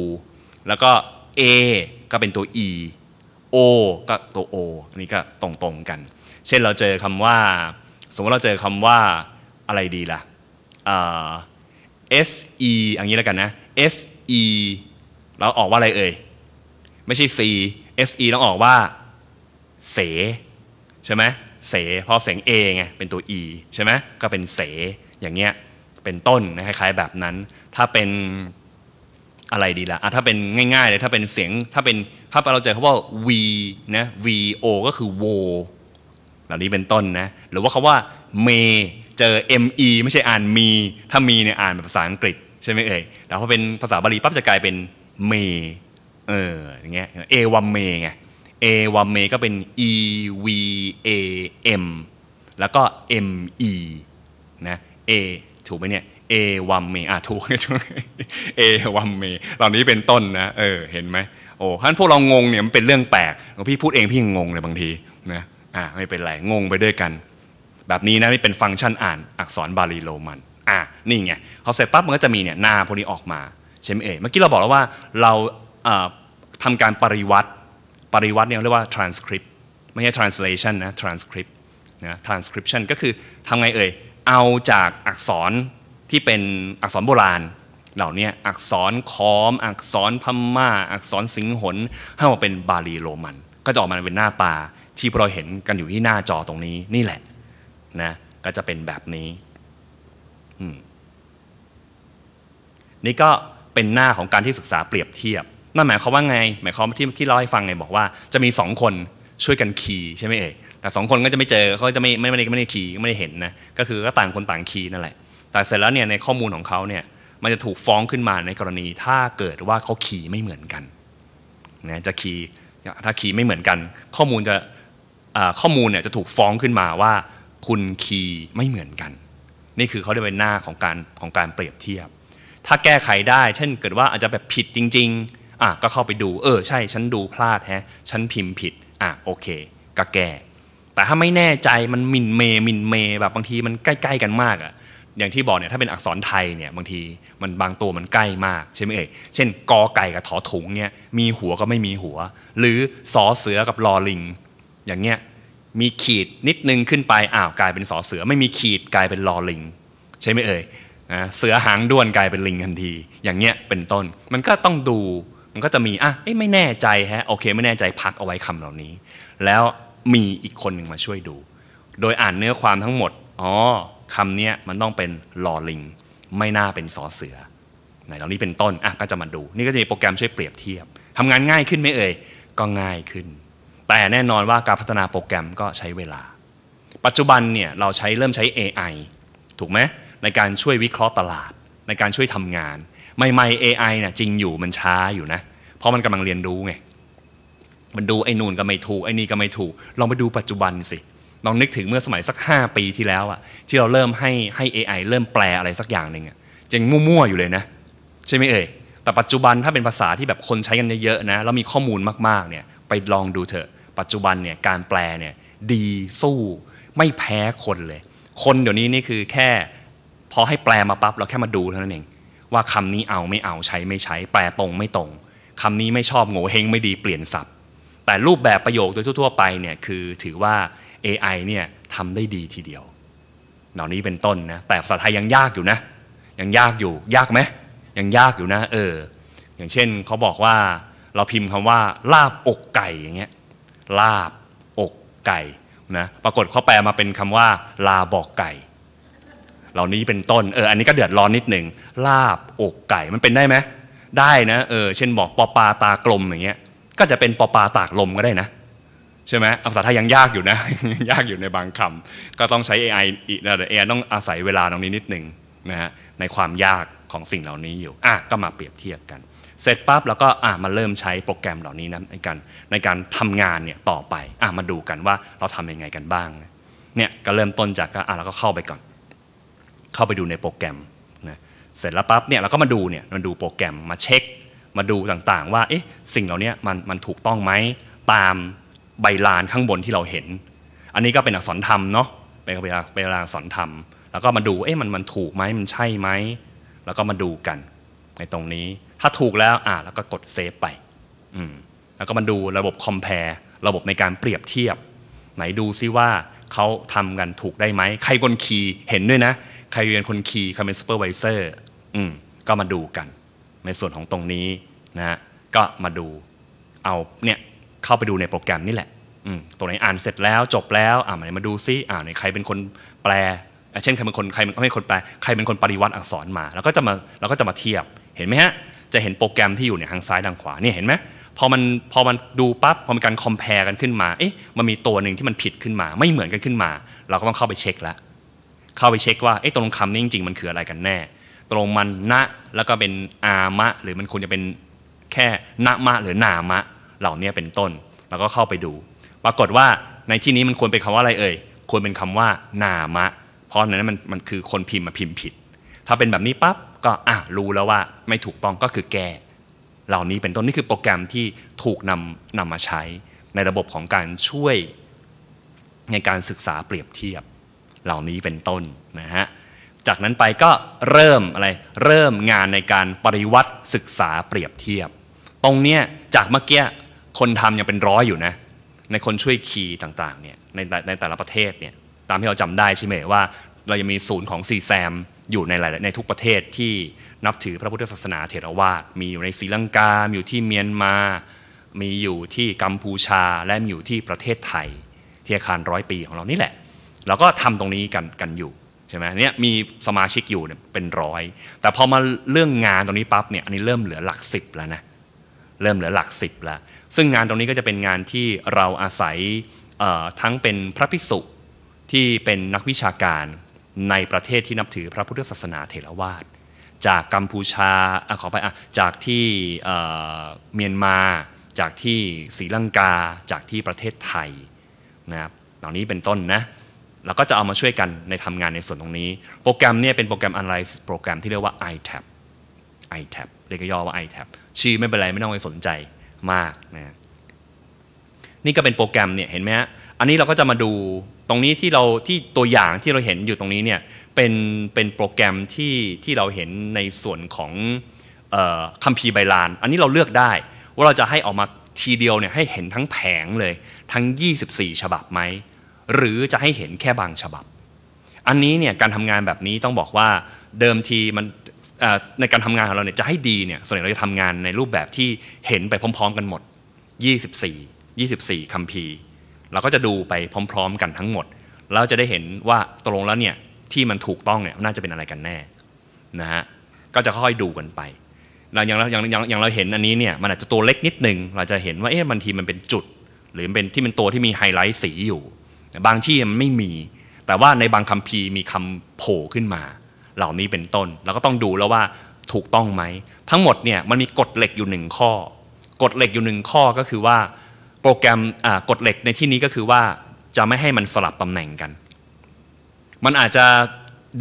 แล้วก็ A ก็เป็นตัว E โอก็ตัวโออันนี้ก็ตรงๆกัน เช่นเราเจอคำว่า สมมติเราเจอคำว่าอะไรดีล่ะเอสออีย่างนี้แล้วกันนะ S E เราออกว่าอะไรเอ่ยไม่ใช่ C S E ต้องออกว่าเส ใช่ไหมเสเพราะเสียง A ไงเป็นตัว E ใช่ไหมก็เป็นเสอย่างเงี้ยเป็นต้นนะคล้ายๆแบบนั้น ถ้าเป็นอะไรดีละ่ะถ้าเป็นง่ายๆเลย ถ้าเป็นเสียง ถ้าเป็นถ้าเราเจอเขาว่า v นะ v o ก็คือ wo เหล่านี้เป็นต้นนะ หรือว่าคาว่า may เจอ m e ไม่ใช่อ่านมี ถ้ามีเนี่ยอ่านแบบภาษาอังกฤษใช่ไหมเอ่ยแล้วพอเป็นภาษาบาลีปั๊บจะกลายเป็น may เออ อย่างเงี้ย A อว m มไง A อว m มก็เป็น e v a m แล้วก็ m e นะ a ถูกไหมเนี่ยเอวัมเมอ่ะถูกเอวัมเมเหล่านี้เป็นต้นนะ เออ เห็นไหมโอ้ ท่านพวกเรางงเนี่ยมันเป็นเรื่องแปลกหลวงพี่พูดเองพี่งงเลยบางทีนะ อ่ะไม่เป็นไร งงไปด้วยกัน แบบนี้นะนี่เป็นฟังก์ชันอ่านอักษรบาลีโรมัน อ่ะ นี่ไงเขาเสร็จปั๊บมันก็จะมีเนี่ยหน้าพวกนี้ออกมาใช่ไหมเอ๋เมื่อกี้เราบอกแล้วว่าเราทำการปริวัติปริวัติเนี่ยเรียกว่า transcript ไม่ใช่ translation นะ transcript นะ transcription ก็คือทำไงเอ่ยเอาจากอักษรที่เป็นอักษรโบราณ เหล่านี้อักษรคอม อักษรพม่า อักษรสิงหนให้มาเป็นบาลีโรมัน ก็จะออกมาเป็นหน้าตาที่เราเห็นกันอยู่ที่หน้าจอตรงนี้นี่แหละนะก็จะเป็นแบบนี้นี่ก็เป็นหน้าของการที่ศึกษาเปรียบเทียบนั่นหมายความว่าไงหมายความที่ที่เราให้ฟังไงบอกว่าจะมีสองคนช่วยกันคีย์ใช่ไหมเอกแต่สองคนก็จะไม่เจอเขาจะไม่ไม่ไม่ได้ไม่ได้คีย์ไม่ได้เห็นนะก็คือก็ต่างคนต่างคีย์นั่นแหละแต่เสร็จแล้วเนี่ยในข้อมูลของเขาเนี่ยมันจะถูกฟ้องขึ้นมาในกรณี ถ้าเกิดว่าเขาคีย์ไม่เหมือนกันนะจะคีย์ถ้าคีย์ไม่เหมือนกัน ข้อมูลจะข้อมูลเนี่ยจะถูกฟ้องขึ้นมาว่า คุณคีย์ไม่เหมือนกัน นี่คือเขาได้เป็นหน้าของการของการเปรียบเทียบ ถ้าแก้ไขได้เช่นเกิดว่าอาจจะแบบผิดจริงๆอ่ะก็เข้าไปดูเออใช่ฉันดูพลาดแฮะฉันพิมพ์ผิดอ่ะโอเค ก็แก้แต่ถ้าไม่แน่ใจมันมินเมมินเมแบบบางทีมันใกล้ๆกันมากอะอย่างที่บอกเนี่ยถ้าเป็นอักษรไทยเนี่ยบางทีมันบางตัว มันใกล้มากใช่ไหมเอ่ยเช่นกอไก่กับถอถุงเนี่ยมีหัวก็ไม่มีหัว หรือสอเสือกับลอลิง อย่างเงี้ยมีขีดนิดนึงขึ้นไปอ้าวกลายเป็นสอเสือไม่มีขีดกลายเป็นลอลิง ใช่ไหมเอ่ยเสือหางด้วนกลายเป็นลิงทันที อย่างเงี้ยเป็นต้นมันก็ต้องดูมันก็จะมีอ่ะไม่แน่ใจฮะโอเค ไม่แน่ใจพักเอาไว้คำเหล่านี้แล้วมีอีกคนหนึ่งมาช่วยดู โดยอ่านเนื้อความทั้งหมด อ๋อ คำนี้มันต้องเป็นลอลิง ไม่น่าเป็นสอเสือ ไหนเหล่านี้เป็นต้นอ่ะก็จะมาดู นี่ก็จะมีโปรแกรมช่วยเปรียบเทียบทำงานง่ายขึ้นไหมเอ่ย ก็ง่ายขึ้น แต่แน่นอนว่าการพัฒนาโปรแกรมก็ใช้เวลา ปัจจุบันเนี่ย เราใช้เริ่มใช้ AI ถูกไหม ในการช่วยวิเคราะห์ตลาด ในการช่วยทำงาน ใหม่ๆ AI นี่ยจริงอยู่มันช้าอยู่นะ เพราะมันกำลังเรียนรู้ไงมันดูไอ้นู่นก็ไม่ถูกไอ้นี่ก็ไม่ถูกลองไปดูปัจจุบันสิลองนึกถึงเมื่อสมัยสัก 5 ปีที่แล้วอะที่เราเริ่มให้ให้ AI เริ่มแปลอะไรสักอย่างหนึ่งอะยังมั่วๆอยู่เลยนะ ใช่ไหมเอ่ยแต่ปัจจุบันถ้าเป็นภาษาที่แบบคนใช้กันเยอะๆนะแล้วมีข้อมูลมากๆเนี่ยไปลองดูเถอะปัจจุบันเนี่ยการแปลเนี่ยดีสู้ ไม่แพ้คนเลย คนเดี๋ยวนี้นี่คือแค่ พอให้แปลมาปั๊บเราแค่มาดูเท่านั้นเอง ว่าคำนี้เอาไม่เอาใช้ไม่ใช้ แปลตรงไม่ตรง คำนี้ไม่ชอบโง่เฮงไม่ดีเปลี่ยนศัพท์แต่รูปแบบประโยคโดยทั่วๆไปเนี่ยคือถือว่า AI เนี่ยทำได้ดีทีเดียว เหล่านี้เป็นต้นนะแต่ภาษาไทยยังยากอยู่นะ ยังยากอยู่ยากไหมยังยากอยู่นะ เออ อย่างเช่นเขาบอกว่า เราพิมพ์คำว่าลาบอกไก่อย่างเงี้ยลาบอกไก่นะปรากฏเขาแปลมาเป็นคำว่า ลาบอกไก่ เหล่านี้เป็นต้น เอออันนี้ก็เดือดร้อนนิดหนึ่งลาบอกไก่มันเป็นได้ไหมได้นะเออเช่น บอกปอปลาตากลมอย่างเงี้ยก็จะเป็นปอปาตากลมก็ได้นะ ใช่ไหมภาษาไทยยังยากอยู่นะยากอยู่ในบางคำก็ต้องใช้ AI อีกนะแต่ต้องอาศัยเวลาตรงนี้นิดนึงนะฮะในความยากของสิ่งเหล่านี้อยู่อ่ะก็มาเปรียบเทียบกัน เสร็จปั๊บแล้วก็อ่ะมาเริ่มใช้โปรแกรมเหล่านี้นะในการในการทำงานเนี่ยต่อไปอ่ะมาดูกันว่าเราทำยังไงกันบ้างเนี่ยก็เริ่มต้นจากก็อ่ะเราก็เข้าไปก่อน เข้าไปดูในโปรแกรมนะเสร็จแล้วปั๊บเนี่ยเราก็มาดูเนี่ยมาดูโปรแกรมมาเช็คมาดูต่างๆ ว่าเอ๊ะสิ่งเหล่านี้มันมันถูกต้องไหมตามใบลานข้างบนที่เราเห็น อันนี้ก็เป็นอักษรธรรมเนาะเป็นเป็นเป็นอักษรธรรมแล้วก็มาดูเอ๊ะมันมันถูกไหมมันใช่ไหมแล้วก็มาดูกัน ในตรงนี้ ถ้าถูกแล้วอ่าแล้วก็กดเซฟไปอืมแล้วก็มาดูระบบคอมเพลระบบในการเปรียบเทียบ ไหนดูซิว่าเขาทำกันถูกได้ไหมใครคนคีย์เห็นด้วยนะใครเรียนคนคีย์ใครเป็นซูเปอร์วิเซอร์อืมก็มาดูกันในส่วนของตรงนี้นะฮะก็มาดู เอาเนี่ยเข้าไปดูในโปรแกรมนี่แหละตรงไหนอ่านเสร็จแล้วจบแล้ว อ่ามาดูซิอ่าไหนใครเป็นคนแปลเช่นใครเป็นคนใครไม่เป็นคนแปล ใครเป็นคนปริวัติอักษรมา แล้วก็จะมาแล้วก็จะมาเทียบเห็นไหมฮะจะเห็นโปรแกรมที่อยู่เนี่ยทางซ้ายทางขวาเนี่ยเห็นไหมพอมันพอมันดูปั๊บพอมีการคอมเพลกันขึ้นมา เอ๊ะมันมีตัวหนึ่งที่มันผิดขึ้นมา ไม่เหมือนกันขึ้นมา เราก็ต้องเข้าไปเช็คละเข้าไปเช็คว่าเอ๊ะตรงคำนี้จริงๆมันคืออะไรกันแน่ตรงมันนะ แล้วก็เป็นอามะ หรือมันควรจะเป็นแค่ นะมะ หรือนามะ เหล่านี้เป็นต้น แล้วก็เข้าไปดู ปรากฏว่าในที่นี้มันควรเป็นคำว่าอะไรเอ่ย ควรเป็นคำว่านามะเพราะนั้นมันมันคือคนพิมพ์มาพิมพ์ผิด ถ้าเป็นแบบนี้ปั๊บก็อ่ะรู้แล้วว่า ไม่ถูกต้องก็คือแกเหล่านี้เป็นต้นนี่คือโปรแกรมที่ถูกนำนำมาใช้ ในระบบของการช่วย ในการศึกษาเปรียบเทียบ เหล่านี้เป็นต้นนะฮะจากนั้นไปก็เริ่มอะไรเริ่มงานในการปริวัติศึกษาเปรียบเทียบ ตรงเนี้ยจากเมื่อกี้คนทำยังเป็นร้อยอยู่นะในคนช่วยคีย์ต่างๆเนี่ยในในแต่ละประเทศเนี่ย ตามที่เราจำได้ใช่ไหมว่า เรายังมีศูนย์ของซีแซมอยู่ในหลายในทุกประเทศที่นับถือพระพุทธศาสนาเถรวาทมีอยู่ในศรีลังกามีอยู่ที่เมียนมา มีอยู่ที่กัมพูชาและมีอยู่ที่ประเทศไทยที่อาคารร้อยปีของเรานี่แหละเราก็ทำตรงนี้กันกันอยู่ใช่ไหมเนี่ยมีสมาชิกอยู่เนี่ยเป็นร้อยแต่พอมาเรื่องงานตรงนี้ปั๊บเนี่ยอันนี้เริ่มเหลือหลักสิบแล้วนะเริ่มเหลือหลักสิบแล้ว ซึ่งงานตรงนี้ก็จะเป็นงานที่เราอาศัยทั้งเป็นพระภิกษุที่เป็นนักวิชาการในประเทศที่นับถือพระพุทธศาสนาเถรวาทจากกัมพูชาอขอไปอ่ะจากที่เมียนมาจากที่ศรีลังกาจากที่ประเทศไทยนะครับตหลนี้เป็นต้นนะเราก็จะเอามาช่วยกันในทำงานในส่วนตรงนี้ โปรแกรมเนี่ยเป็นโปรแกรม a n a l y โปรแกรมที่เรียกว่า iTab iTab เรียกย่อว่า iTab ชื่อไม่เป็นไรไม่ต้องไปสนใจมากนะนี่ก็เป็นโปรแกรมเนี่ยเห็นไหมฮะ อันนี้เราก็จะมาดูตรงนี้ที่เราที่ตัวอย่างที่เราเห็นอยู่ตรงนี้เนี่ย เป็นเป็นโปรแกรมที่ที่เราเห็นในส่วนของคัมภีร์ใบลานอันนี้เราเลือกได้ ว่าเราจะให้ออกมาทีเดียวเนี่ยให้เห็นทั้งแผงเลยทั้ง 24 ฉบับไหมหรือจะให้เห็นแค่บางฉบับ อันนี้เนี่ยการทำงานแบบนี้ต้องบอกว่าเดิมทีมันในการทำงานของเราเนี่ยจะให้ดีเนี่ยส่วนใหญ่เราจะทำงานในรูปแบบที่เห็นไปพร้อม ๆ กันหมด 24 24คัมภีร์เราก็จะดูไปพร้อม ๆ กันทั้งหมดแล้วจะได้เห็นว่าตกลงแล้วเนี่ยที่มันถูกต้องเนี่ยน่าจะเป็นอะไรกันแน่นะฮะก็จะค่อยดูกันไปเราอย่างเราอย่างอย่างอย่างเราเห็นอันนี้เนี่ยมันอาจจะตัวเล็กนิดนึงเราจะเห็นว่าเอ๊ะบางทีมันเป็นจุด หรือเป็นที่เป็นตัวที่มีไฮไลท์สีอยู่บางที่มันไม่มี แต่ว่าในบางคัมภีร์มีคำโผล่ขึ้นมา เหล่านี้เป็นต้นเราก็ต้องดูแล้วว่าถูกต้องไหม ทั้งหมดเนี่ยมันมีกฎเหล็กอยู่หนึ่งข้อ กฎเหล็กอยู่หนึ่งข้อก็คือว่าโปรแกรมกฎเหล็กในที่นี้ก็คือว่าจะไม่ให้มันสลับตำแหน่งกัน มันอาจจะ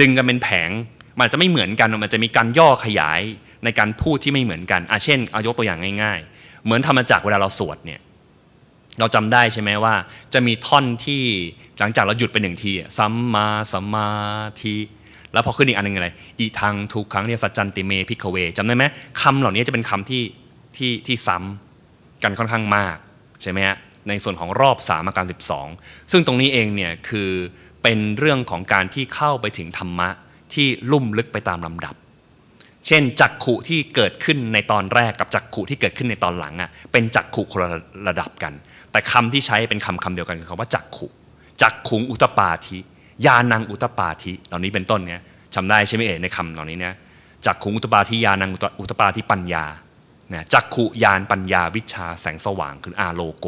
ดึงกันเป็นแผง มันจะไม่เหมือนกัน มันจะมีการย่อขยายในการพูดที่ไม่เหมือนกัน อาเช่นเอายกตัวอย่างง่าย ๆ เหมือนธรรมจักรเวลาเราสวดเนี่ยเราจำได้ใช่ไหมว่า จะมีท่อนที่หลังจากเราหยุดไปหนึ่งทีสัมมาสัมมาทีแล้วพอขึ้นอีกอันนึงอะไร อีทางทุกครั้งเนี่ยสัจจันติเมพิกเว จำได้ไหมคำเหล่านี้จะเป็นคำที่ที่ ที่ซ้ำกันค่อนข้างมาก ใช่ไหมฮะในส่วนของรอบสามอาการ 12 ซึ่งตรงนี้เองเนี่ย คือ เป็นเรื่องของการที่เข้าไปถึงธรรมะที่ลุ่มลึกไปตามลำดับ เช่นจักขุที่เกิดขึ้นในตอนแรกกับจักขุที่เกิดขึ้นในตอนหลังอะ่ะเป็นจักขุคนละระดับกันแต่คำที่ใช้เป็นคำคำเดียวกันคือคำว่าจักขุจักขุงอุตปาทิยานังอุตปาทิเหล่านี้เป็นต้นเนี่ยจำได้ใช่ไหมเอ๋ในคำเหล่านี้เนี่ยจักขุงอุตปาทิยานังอุตปาทิปัญญาเนี่ยจักขุยานปัญญาวิชาแสงสว่างคืออาโลโก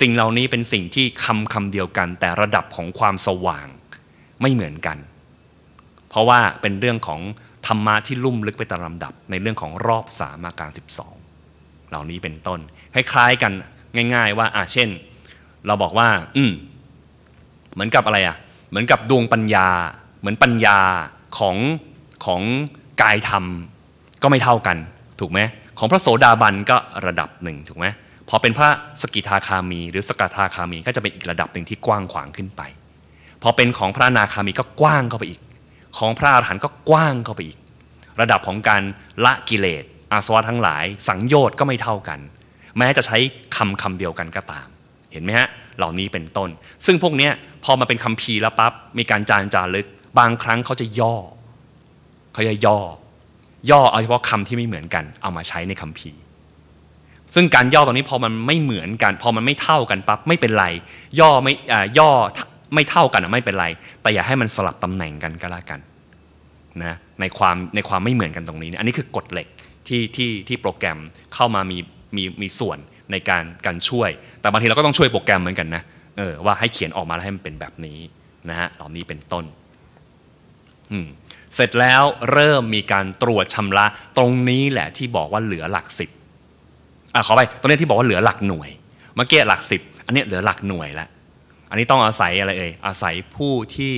สิ่งเหล่านี้เป็นสิ่งที่คำคำเดียวกัน แต่ระดับของความสว่างไม่เหมือนกัน เพราะว่าเป็นเรื่องของธรรมะที่ลุ่มลึกไปตามลำดับ ในเรื่องของรอบสามอาการ 12 เหล่านี้เป็นต้นคล้ายๆกันง่ายๆว่าอ่ะเช่นเราบอกว่า อืมเหมือนกับอะไรอ่ะ เหมือนกับดวงปัญญา เหมือนปัญญาของของกายธรรมก็ไม่เท่ากัน ถูกไหมของพระโสดาบันก็ระดับหนึ่งถูกไหมพอเป็นพระสกิทาคามีหรือสกทาคามีก็จะเป็นอีกระดับหนึ่งที่กว้างขวางขึ้นไปพอเป็นของพระนาคามีก็กว้างเข้าไปอีก ของพระอรหันต์ก็กว้างเข้าไปอีก ระดับของการละกิเลสอาสวะทั้งหลายสังโยชน์ก็ไม่เท่ากันแม้จะใช้คำคำเดียวกันก็ตาม เห็นไหมฮะ เหล่านี้เป็นต้น ซึ่งพวกเนี้ยพอมาเป็นคำพีแล้วปั๊บ มีการจานจารึกบางครั้งเขาจะย่อ เขาจะย่อ ย่อ เอาเฉพาะคำที่ไม่เหมือนกัน เอามาใช้ในคำพี ซึ่งการย่อตรงนี้พอมันไม่เหมือนกัน พอมันไม่เท่ากันปั๊บไม่เป็นไร ย่อไม่อ่าย่อ ไม่เท่ากันอ่ะไม่เป็นไร แต่อย่าให้มันสลับตำแหน่งกันก็แล้วกันนะ ในความ ในความไม่เหมือนกันตรงนี้อันนี้คือกฎเหล็กที่ ที่ ที่โปรแกรมเข้ามามีมีมีส่วนในการการช่วย แต่บางทีเราก็ต้องช่วยโปรแกรมเหมือนกันนะเออว่าให้เขียนออกมาแล้วให้มันเป็นแบบนี้นะฮะเหล่านี้เป็นต้น เสร็จแล้วเริ่มมีการตรวจชำระตรงนี้แหละที่บอกว่าเหลือหลักสิบอ่ะขอไป ตรงนี้ที่บอกว่าเหลือหลักหน่วย เมื่อกี้หลักสิบ อันนี้เหลือหลักหน่วยละอันนี้ต้องอาศัยอะไรเอ่ยอาศัยผู้ที่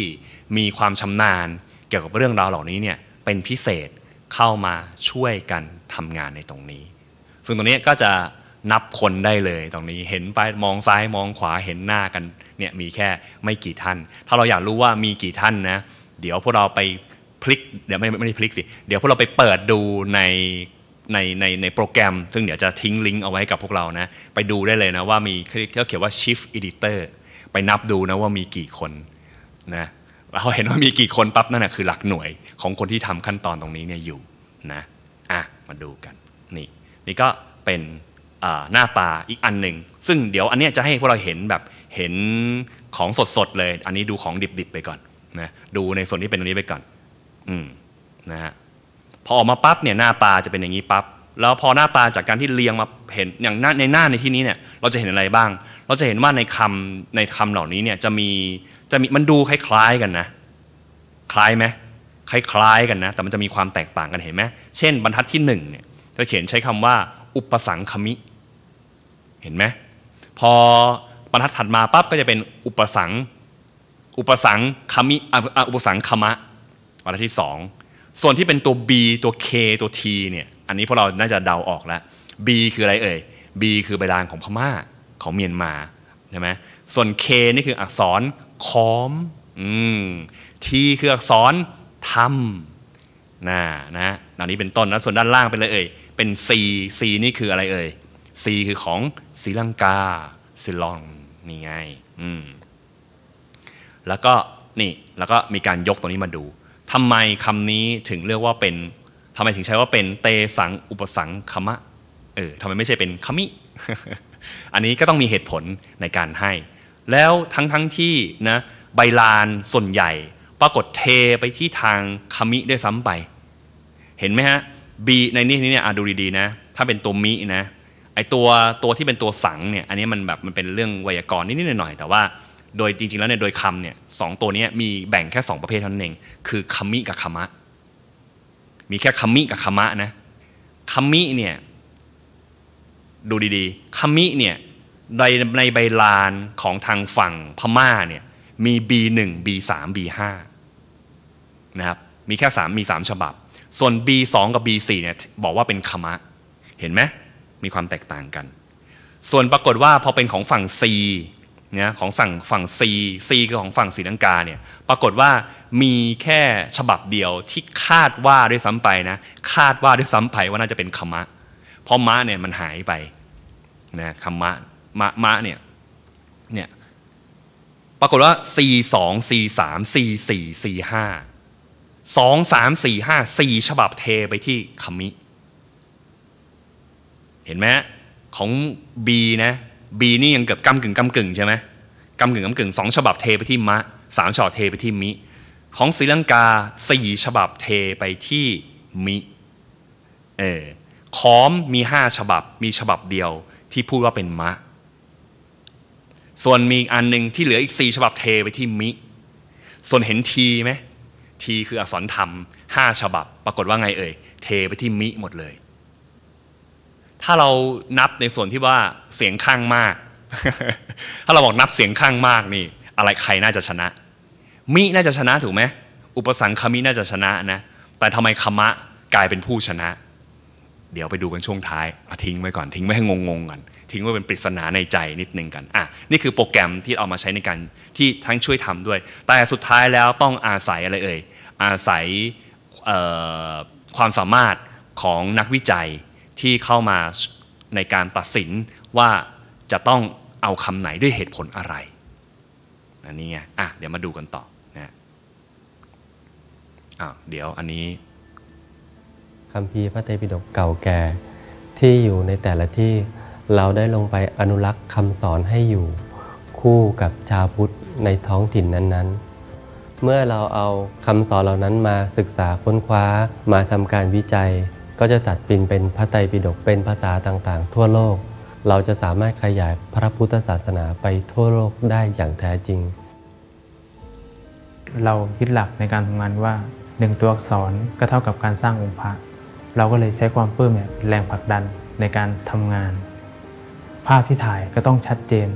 มีความชำนาญเกี่ยวกับเรื่องราวเหล่านี้เนี่ย เป็นพิเศษเข้ามาช่วยกันทำงานในตรงนี้ซึ่งตรงนี้ก็จะนับคนได้เลยตรงนี้เห็นไปมองซ้ายมองขวาเห็นหน้ากันเนี่ยมีแค่ไม่กี่ท่าน ถ้าเราอยากรู้ว่ามีกี่ท่านนะเดี๋ยวพวกเราไปพลิก เดี๋ยวไม่ไม่ได้พลิกสิเดี๋ยวพวกเราไปเปิดดูในในในในโปรแกรมซึ่งเดี๋ยวจะทิ้งลิงก์เอาไว้กับพวกเรานะไปดูได้เลยนะว่ามีเขาเขียนว่า shift editor ไปนับดูนะว่ามีกี่คนนะเราเห็นว่ามีกี่คนปั๊บนั่นแหะคือหลักหน่วยของคนที่ทำขั้นตอนตรงนี้เนี่ยอยู่นะอ่ะมาดูกันนี่นี่ก็เป็นหน้าตาอีกอันหนึ่งซึ่งเดี๋ยวอันนี้จะให้พวกเราเห็นแบบเห็นของสดๆเลย อันนี้ดูของดิบๆไปก่อนนะดูในส่วนที่เป็นตรงนี้ไปก่อนอืมนะฮะพอออกมาปั๊บเนี่ยหน้าตาจะเป็นอย่างนี้ปั๊บแล้วพอหน้าตาจากการที่เรียงมา เห็นอย่างในหน้าในที่นี้เนี่ยเราจะเห็นอะไรบ้าง เราจะเห็นว่าในคำในคำเหล่านี้เนี่ยจะมีจะมีมันดูคล้ายๆกันนะ คล้ายไหมคล้ายๆกันนะแต่มันจะมีความแตกต่างกันเห็นไหมเช่นบรรทัดที่งเนี่ยจะเขียนใช้คำว่า อุปสังคมิ เห็นไหม พอบรรทัดถัดมาปั๊บก็จะเป็นอุปสังอุปสังคมิ อุปสังคมะวรรคที่สอง ส่วนที่เป็นตัว B ตัว K ตัว T เนี่ย อันนี้พวกเราน่าจะเดาออกแล้ว B คืออะไรเอ่ย B คือใบลานของพม่าของเมียนมาใช่ไหมส่วน K นี่คืออักษรคอมอืม T คืออักษรทำนะนะเหล่านี้เป็นต้นแล้วส่วนด้านล่างเป็นอะไรเอ่ยเป็น C C นี่คืออะไรเอ่ย C คือของศรีลังการิลองนี่ไงอืมแล้วก็นี่ แล้วก็มีการยกตรงนี้มาดูทำไมคำนี้ถึงเรียกว่าเป็นทำไมถึงใช้ว่าเป็นเตสังอุปสังคมะเออทำไมไม่ใช่เป็นคมิ อันนี้ก็ต้องมีเหตุผลในการให้ แล้วทั้งทั้งที่นะใบลานส่วนใหญ่ ปรากฏเทไปที่ทางคมิด้วยซ้ำไป เห็นไหมฮะ B ในนี้นี่เนี่ยดูดีๆนะ ถ้าเป็นตัวมินะไอตัวตัวที่เป็นตัวสังเนี่ยอันนี้มันแบบมันเป็นเรื่องไวยากรณ์นิดๆหน่อยๆแต่ว่าโดยจริงๆแล้วเนี่ยโดยคำเนี่ยสองตัวนี้มีแบ่งแค่ 2 ประเภทเท่านั้นเองคือคำมิ กับคำมะมีแค่คำมิกับคำมะนะคำมิเนี่ยดูดีๆคำมิเนี่ยในในใบลานของทางฝั่งพม่าเนี่ยมี B1 B3 B5 นะครับมีแค่ 3 มี3ฉบับส่วน B2 กับ B4 เนี่ยบอกว่าเป็นคมะเห็นไหมมีความแตกต่างกัน ส่วนปรากฏว่าพอเป็นของฝั่ง C เนี่ยของสั่งฝั่ง C C คือของฝั่งสีลังกาเนี่ยปรากฏว่ามีแค่ฉบับเดียวที่คาดว่าด้วยซ้ำไปนะคาดว่าด้วยซ้ำไปว่าน่าจะเป็นคมะเพราะมะเนี่ยมันหายไปนะคมะมะมะเนี่ยเนี่ยปรากฏว่า C 2 C 3 C 4 C 5สองสามสี่ห้าสี่ฉบับเทไปที่คำมิ เห็นไหมของ B นะ B นี่ยังเกือบกำกึ่งกำกึ่งใช่ไหมกำกึ่งกำกึ่งสองฉบับเท ไปที่มะสามฉบับเทไปที่มิ ของศรีลังกาสี่ฉบับเทไปที่มิเออคอมมีห้าฉบับ มีฉบับเดียวที่พูดว่าเป็นมะ ส่วนมีอันหนึ่งที่เหลืออีกสี่ฉบับเทไปที่มิ ส่วนเห็นทีไหมทีคืออักษรธรรมห้าฉบับ ปรากฏว่าไงเอ่ย เทไปที่มิหมดเลย ถ้าเรานับในส่วนที่ว่าเสียงข้างมาก ถ้าเราบอกนับเสียงข้างมากนี่อะไรใครน่าจะชนะ มิ น่าจะชนะถูกไหมอุปสรรคคมิน่าจะชนะนะ แต่ทำไมคมะ กลายเป็นผู้ชนะ เดี๋ยวไปดูกันช่วงท้ายอทิ้งไว้ก่อนทิ้งไว้ให้งงๆก่อนทิ้งไว้เป็นปริศนาในใจนิดนึงกัน อ่ะ นี่คือโปรแกรมที่เอามาใช้ในการที่ทั้งช่วยทำด้วย แต่สุดท้ายแล้วต้องอาศัยอะไรเอ่ย อาศัยความสามารถของนักวิจัยที่เข้ามาในการตัดสินว่าจะต้องเอาคำไหนด้วยเหตุผลอะไรอันนี้ไง อ่ะ เดี๋ยวมาดูกันต่อนะอ่ะ เดี๋ยวอันนี้คำพีพระเตรปิฎกเก่าแก่ที่อยู่ในแต่ละที่เราได้ลงไปอนุรักษ์คำสอนให้อยู่ คู่กับชาวพุทธในท้องถิ่นนั้นๆ เมื่อเราเอาคำสอนเหล่านั้นมาศึกษาค้นคว้ามาทำการวิจัย ก็จะตัดปินเป็นพระไตรปิฎกเป็นภาษาต่างๆ ทั่วโลก เราจะสามารถขยายพระพุทธศาสนาไปทั่วโลกได้อย่างแท้จริง เรายึดหลักในการทำงานว่าหนึ่งตัวอักษรก็เท่ากับการสร้างองค์พระเราก็เลยใช้ความปื้มเนี่ยแรงผลักดันในการทำงานภาพที่ถ่ายก็ต้องชัดเจน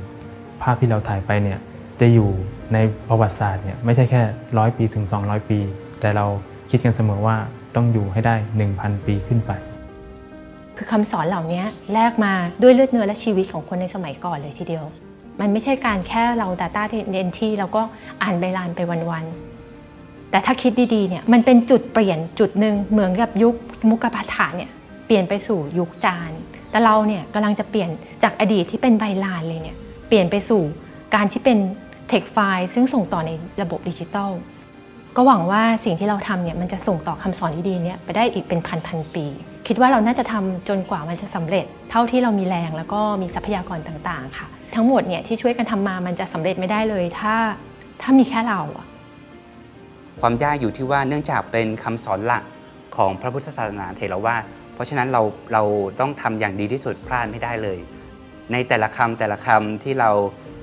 ภาพที่เราถ่ายไปเนี่ยจะอยู่ในประวัติศาสตร์เนี่ยไม่ใช่แค่ร้อยปีถึง 200 ปี แต่เราคิดกันเสมอว่าต้องอยู่ให้ได้ 1,000 ปีขึ้นไป คือคำสอนเหล่านี้แลกมาด้วยเลือดเนื้อและชีวิตของคนในสมัยก่อนเลยทีเดียว มันไม่ใช่การแค่เรา Data ทเดนที่เราก็อ่านใบลานไปวัน ๆ แต่ถ้าคิดดีๆเนี่ยมันเป็นจุดเปลี่ยนจุดหนึ่งเหมือนกับยุคมุกปาฐะเนี่ยเปลี่ยนไปสู่ยุคจานแต่เราเนี่ยกำลังจะเปลี่ยนจากอดีตที่เป็นใบลานเลยเนี่ยเปลี่ยนไปสู่การที่เป็นเทคไฟล์ซึ่งส่งต่อในระบบดิจิตอลก็หวังว่าสิ่งที่เราทำเนี่ยมันจะส่งต่อคำสอนที่ดีเนี่ยไปได้อีกเป็นพันพันปี คิดว่าเราน่าจะทำจนกว่ามันจะสำเร็จ เท่าที่เรามีแรงแล้วก็มีทรัพยากรต่างๆค่ะทั้งหมดเนี่ยที่ช่วยกันทำมามันจะสำเร็จไม่ได้เลยถ้าถ้ามีแค่เราอะความยากอยู่ที่ว่าเนื่องจากเป็นคำสอนหลักของพระพุทธศาสนาเถรวาทราะฉะนั้นเราเราต้องทำอย่างดีที่สุดพลาดไม่ได้เลย ในแต่ละคำแต่ละคำที่เรา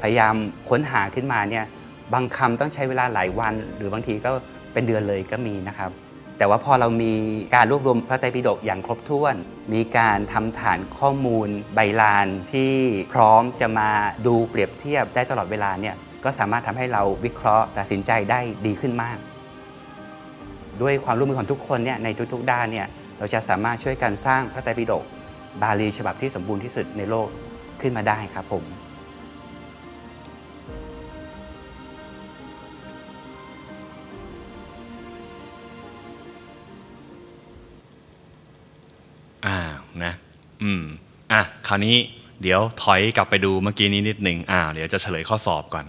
พยายามค้นหาขึ้นมาเนี่ยบางคำต้องใช้เวลาหลายวัน หรือบางทีก็เป็นเดือนเลยก็มีนะครับ แต่ว่าพอเรามีการรวบรวมพระไตรปิฎกอย่างครบถ้วน มีการทำฐานข้อมูลใบลานที่พร้อมจะมาดูเปรียบเทียบได้ตลอดเวลาเนี่ยก็สามารถทำให้เราวิเคราะห์ตัดสินใจได้ดีขึ้นมาก ด้วยความร่วมมือของทุกคนเนี่ยในทุกๆด้านเนี่ยเราจะสามารถช่วยกันสร้างพระไตรปิฎกบาลีฉบับที่สมบูรณ์ที่สุดในโลกขึ้นมาได้ครับผม อ่านะ อืมอ่ะคราวนี้เดี๋ยวถอยกลับไปดูเมื่อกี้นี้นิดหนึ่งอ่า เดี๋ยวจะเฉลยข้อสอบก่อน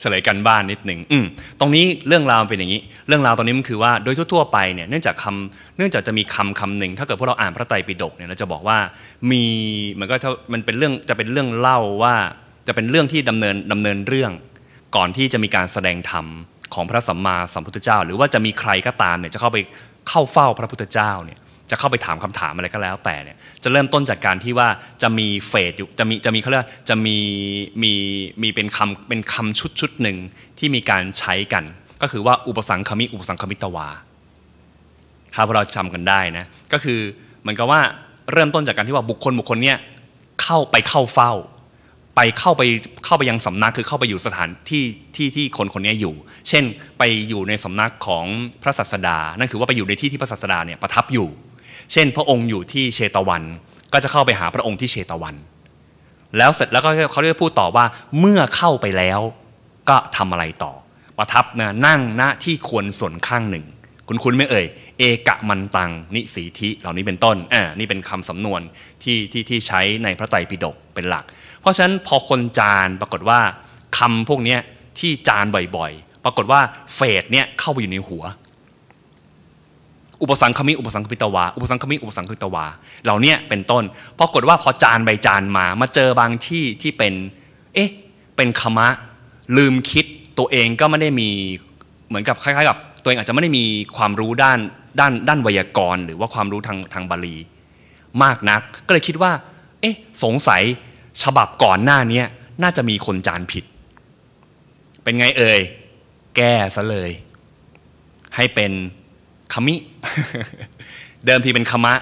เฉลยกันบ้านนิดหนึ่งตรงนี้เรื่องราวเป็นอย่างนี้ เรื่องราวตอนนี้มันคือว่าโดยทั่วๆไปเนี่ยเนื่องจากคำเนื่องจากจะมีคำคำหนึ่งถ้าเกิดพวกเราอ่านพระไตรปิฎกเนี่ยเราจะบอกว่ามีมันก็จะมันเป็นเรื่องจะเป็นเรื่องเล่าว่าจะเป็นเรื่องที่ดำเนินดำเนินเรื่อง ก่อนที่จะมีการแสดงธรรมของพระสัมมาสัมพุทธเจ้า หรือว่าจะมีใครก็ตามเนี่ยจะเข้าไปเข้าเฝ้าพระพุทธเจ้าเนี่ยจะเข้าไปถามคำถามอะไรก็แล้วแต่เนี่ยจะเริ่มต้นจากการที่ว่าจะมีเฟสอยู่จะมีจะมีเขาเรียกจะมีมีมีเป็นคำเป็นคำชุดชุดหนึ่งที่มีการใช้กันก็คือว่าอุปสรรคคมิ อุปสรรคคมิตวาถ้าพวกเราจำกันได้นะก็คือเหมือนกับว่าเริ่มต้นจากการที่ว่าบุคคลบุคคลเนี่ยเข้าไปเข้าเฝ้า ไปเข้าไปเข้าไปยังสำนักคือเข้าไปอยู่สถานที่ที่ที่คนคนนี้อยู่ เช่นไปอยู่ในสำนักของพระศาสดานั่นคือว่าไปอยู่ในที่ที่พระศาสดาเนี่ยประทับอยู่เช่นพระองค์อยู่ที่เชตวัน ก็จะเข้าไปหาพระองค์ที่เชตวัน แล้วเสร็จแล้วก็เขาเรียกพูดต่อว่าเมื่อเข้าไปแล้วก็ทำอะไรต่อ ประทับนะนั่งณที่ควรส่วนข้างหนึ่ง คุณคุณไม่เอ่ยเอกะมันตังนิสีธิเหล่านี้เป็นต้นอ่านี่เป็นคำสำนวนที่ที่ที่ใช้ในพระไตรปิฎกเป็นหลัก เพราะฉะนั้นพอคนจานปรากฏว่าคำพวกนี้ที่จานบ่อย ๆ ปรากฏว่าเฟดเนี่ยเข้าไปอยู่ในหัวอุปสังคมิอุปสังคมิตวาอุปสังคมิอุปสังคมิตวาเหล่านี้เป็นต้นปรากฏว่าพอจานใบจานมา มาเจอบางที่ที่เป็น เอ๊ะเป็นคมะ ลืมคิดตัวเองก็ไม่ได้มีเหมือนกับ คล้ายๆกับตัวเองอาจจะไม่ได้มีความรู้ด้าน ด้านด้านไวยากรณ์ หรือว่าความรู้ทางทางบาลี มากนัก ก็เลยคิดว่า เอ๊ะ สงสัยฉบับก่อนหน้านี้น่าจะมีคนจานผิด เป็นไงเอ่ยแก้ซะเลย ให้เป็นคามิเดิมทีเป็นคามะ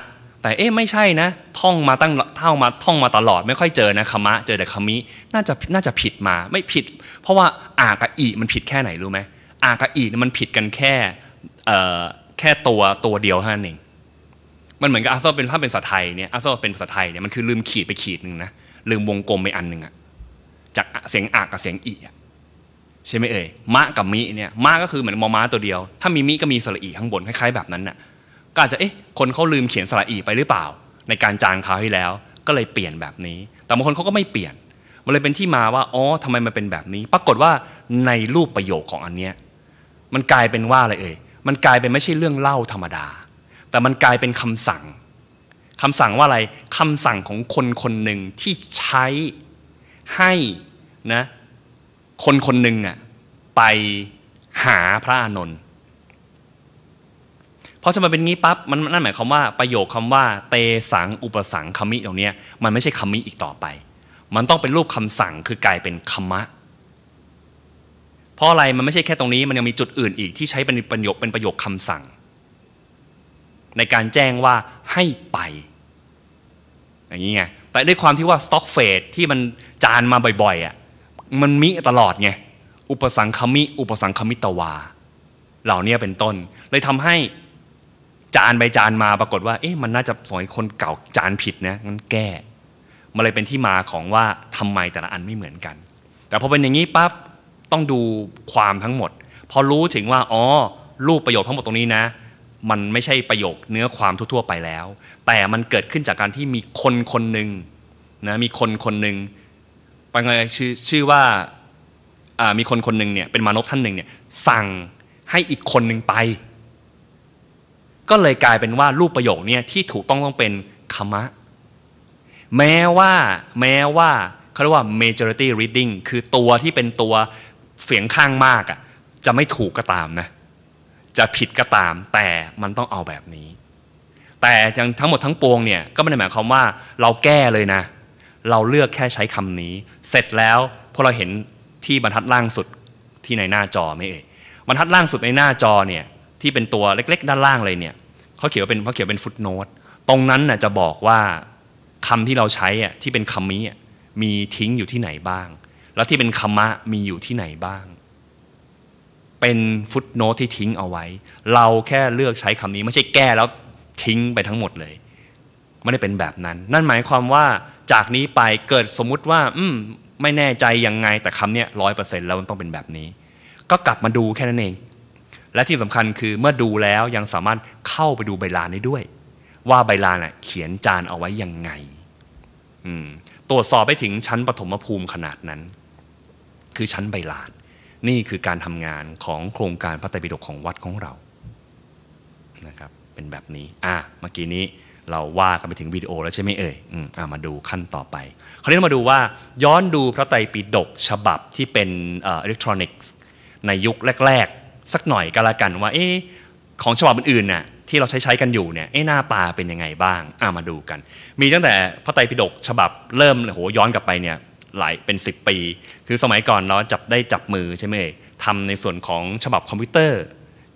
แต่เอ๊ะไม่ใช่นะท่องมาตั้งเท่ามาท่องมาตลอดไม่ค่อยเจอนะคามะเจอแต่คามิน่าจะน่าจะผิดมาไม่ผิด เพราะว่าอากะอีมันผิดแค่ไหนรู้ไหมอากะอีมันผิดกันแค่แค่ตัวตัวเดียวเท่านั้นเองมันเหมือนกับอาโซเป็นถ้าเป็นภาษาไทยเนี่ยอาโซเป็นภาษาไทยเนี่ยมันคือลืมขีดไปขีดหนึ่งนะลืมวงกลมไปอันหนึ่งอะจากเสียงอากกับเสียงอีอะใช่ไหมเอ่ยมะกับมิเนี่ยมะก็คือเหมือนมอม้าตัวเดียว ถ้ามีมิก็มีสระอีข้างบนคล้ายๆแบบนั้นน่ะก็อาจจะเอ๊ะ คนเขาลืมเขียนสระอีไปหรือเปล่า ในการจางคราวที่แล้ว ก็เลยเปลี่ยนแบบนี้ แต่บางคนเขาก็ไม่เปลี่ยน มันเลยเป็นที่มาว่าอ๋อทำไมมันเป็นแบบนี้ ปรากฏว่าในรูปประโยคของอันเนี้ย มันกลายเป็นว่าอะไรเอ่ยมันกลายเป็นไม่ใช่เรื่องเล่าธรรมดา แต่มันกลายเป็นคำสั่ง คำสั่งว่าอะไรคำสั่งของคนคนหนึ่งที่ใช้ให้นะคนคนหนึ่งอ่ะไปหาพระอานนท์พราะจะมาเป็นงี้ปั๊บมันนั่นหมายความว่าประโยคคำว่า เตสังอุปสังคมิตรงนี้มันไม่ใช่คำมิอีกต่อไป มันต้องเป็นรูปคำสั่งคือกลายเป็นคมะ เพราะอะไร มันไม่ใช่แค่ตรงนี้ มันยังมีจุดอื่น อีกที่ใช้เป็นประโยคเป็นประโยคคำสั่ง ในการแจ้งว่าให้ไปอย่างนี้ไง แต่ด้วยความที่ว่าสต็อกเฟสที่มันจานมาบ่อยๆอ่ะมันมิตลอดไง อุปสังคมิ อุปสังคมิตวา เหล่านี้เป็นต้น เลยทำให้จานไปจานมาปรากฏว่าเอ๊ะมันน่าจะสอนคนเก่าจานผิดนะงั้นแก้มาเลยเป็นที่มาของว่าทำไมแต่ละอันไม่เหมือนกัน แต่พอเป็นอย่างนี้ปั๊บต้องดูความทั้งหมดพอรู้ถึงว่า อ๋อ รูปประโยคทั้งหมดตรงนี้นะ มันไม่ใช่ประโยคเนื้อความทั่ว ๆ ไปแล้ว แต่มันเกิดขึ้นจากการที่มีคนคนหนึ่งนะมีคนคนหนึ่งบางรยชื่อชื่อว่ามีคนคนหนึ่งเนี่ยเป็นมานพท่านหนึ่งเนี่ยสั่งให้อีกคนหนึ่งไป ก็เลยกลายเป็นว่ารูปประโยคเนี่ยที่ถูกต้องต้องเป็นคมะแม้ว่าแม้ว่าเขาเรียกว่า majority reading คือตัวที่เป็นตัวเสียงข้างมากอะ่ะจะไม่ถูกก็ตามนะจะผิดก็ตาม แต่มันต้องเอาแบบนี้ แต่ทั้งหมดทั้งปวงเนี่ยก็ไม่ได้หมายความว่าเราแก้เลยนะเราเลือกแค่ใช้คำนี้ เสร็จแล้วพอเราเห็นที่บรรทัดล่างสุดที่ในหน้าจอไม่เอ่ยบรรทัดล่างสุดในหน้าจอเนี่ย ที่เป็นตัวเล็กๆ ด้านล่างเลยเนี่ยเขาเขียนเป็นเขาเขียนเป็นฟุตโนตตรงนั้นน่ะจะบอกว่า คำที่เราใช้อ่ะที่เป็นคำนี้มีทิ้งอยู่ที่ไหนบ้าง แล้วที่เป็นคำมะ มีอยู่ที่ไหนบ้าง เป็นฟุตโนตที่ทิ้งเอาไว้เราแค่เลือกใช้คำนี้ ไม่ใช่แก้แล้วทิ้งไปทั้งหมดเลย ไม่ได้เป็นแบบนั้น นั่นหมายความว่าจากนี้ไปเกิดสมมุติว่าอืมไม่แน่ใจ ยังไงแต่คำเนี้ยร้อยเปอร์เซ็นต์แล้วมันต้องเป็นแบบนี้ ก็กลับมาดูแค่นั้นเอง และที่สำคัญคือเมื่อดูแล้วยังสามารถเข้าไปดูใบลานได้ด้วย ว่าใบลานเ่ะเขียนจานเอาไว้ยังไงตรวจสอบไปถึงชั้นปฐมภูมิขนาดนั้น คือชั้นใบลานนี่คือการทำงานของโครงการพระไตรปิฎกของวัดของเรานะครับ เป็นแบบนี้อ่ะเมื่อกี้นี้เราว่ากันไปถึงวิดีโอแล้วใช่ไหมเอ่ยอมามาดูขั้นต่อไปคราวนี้เรามาดูว่าย้อนดูพระไตรปิฎกฉบับที่เป็นอิเล็กทรอนิกส์ในยุคแรก ๆ สักหน่อยก็แล้วกันว่าเอ๊ของฉบับอื่นๆน่ะที่เราใช้ใช้กันอยู่เนี่ยเอ๊หน้าตาเป็นยังไงบ้าง อ่ามาดูกัน มีตั้งแต่พระไตรปิฎกฉบับเริ่มโหย้อนกลับไปเนี่ยหลายเป็น 10 ปี คือสมัยก่อนเราจับได้จับมือใช่ไหมเอ่ยทำในส่วนของฉบับคอมพิวเตอร์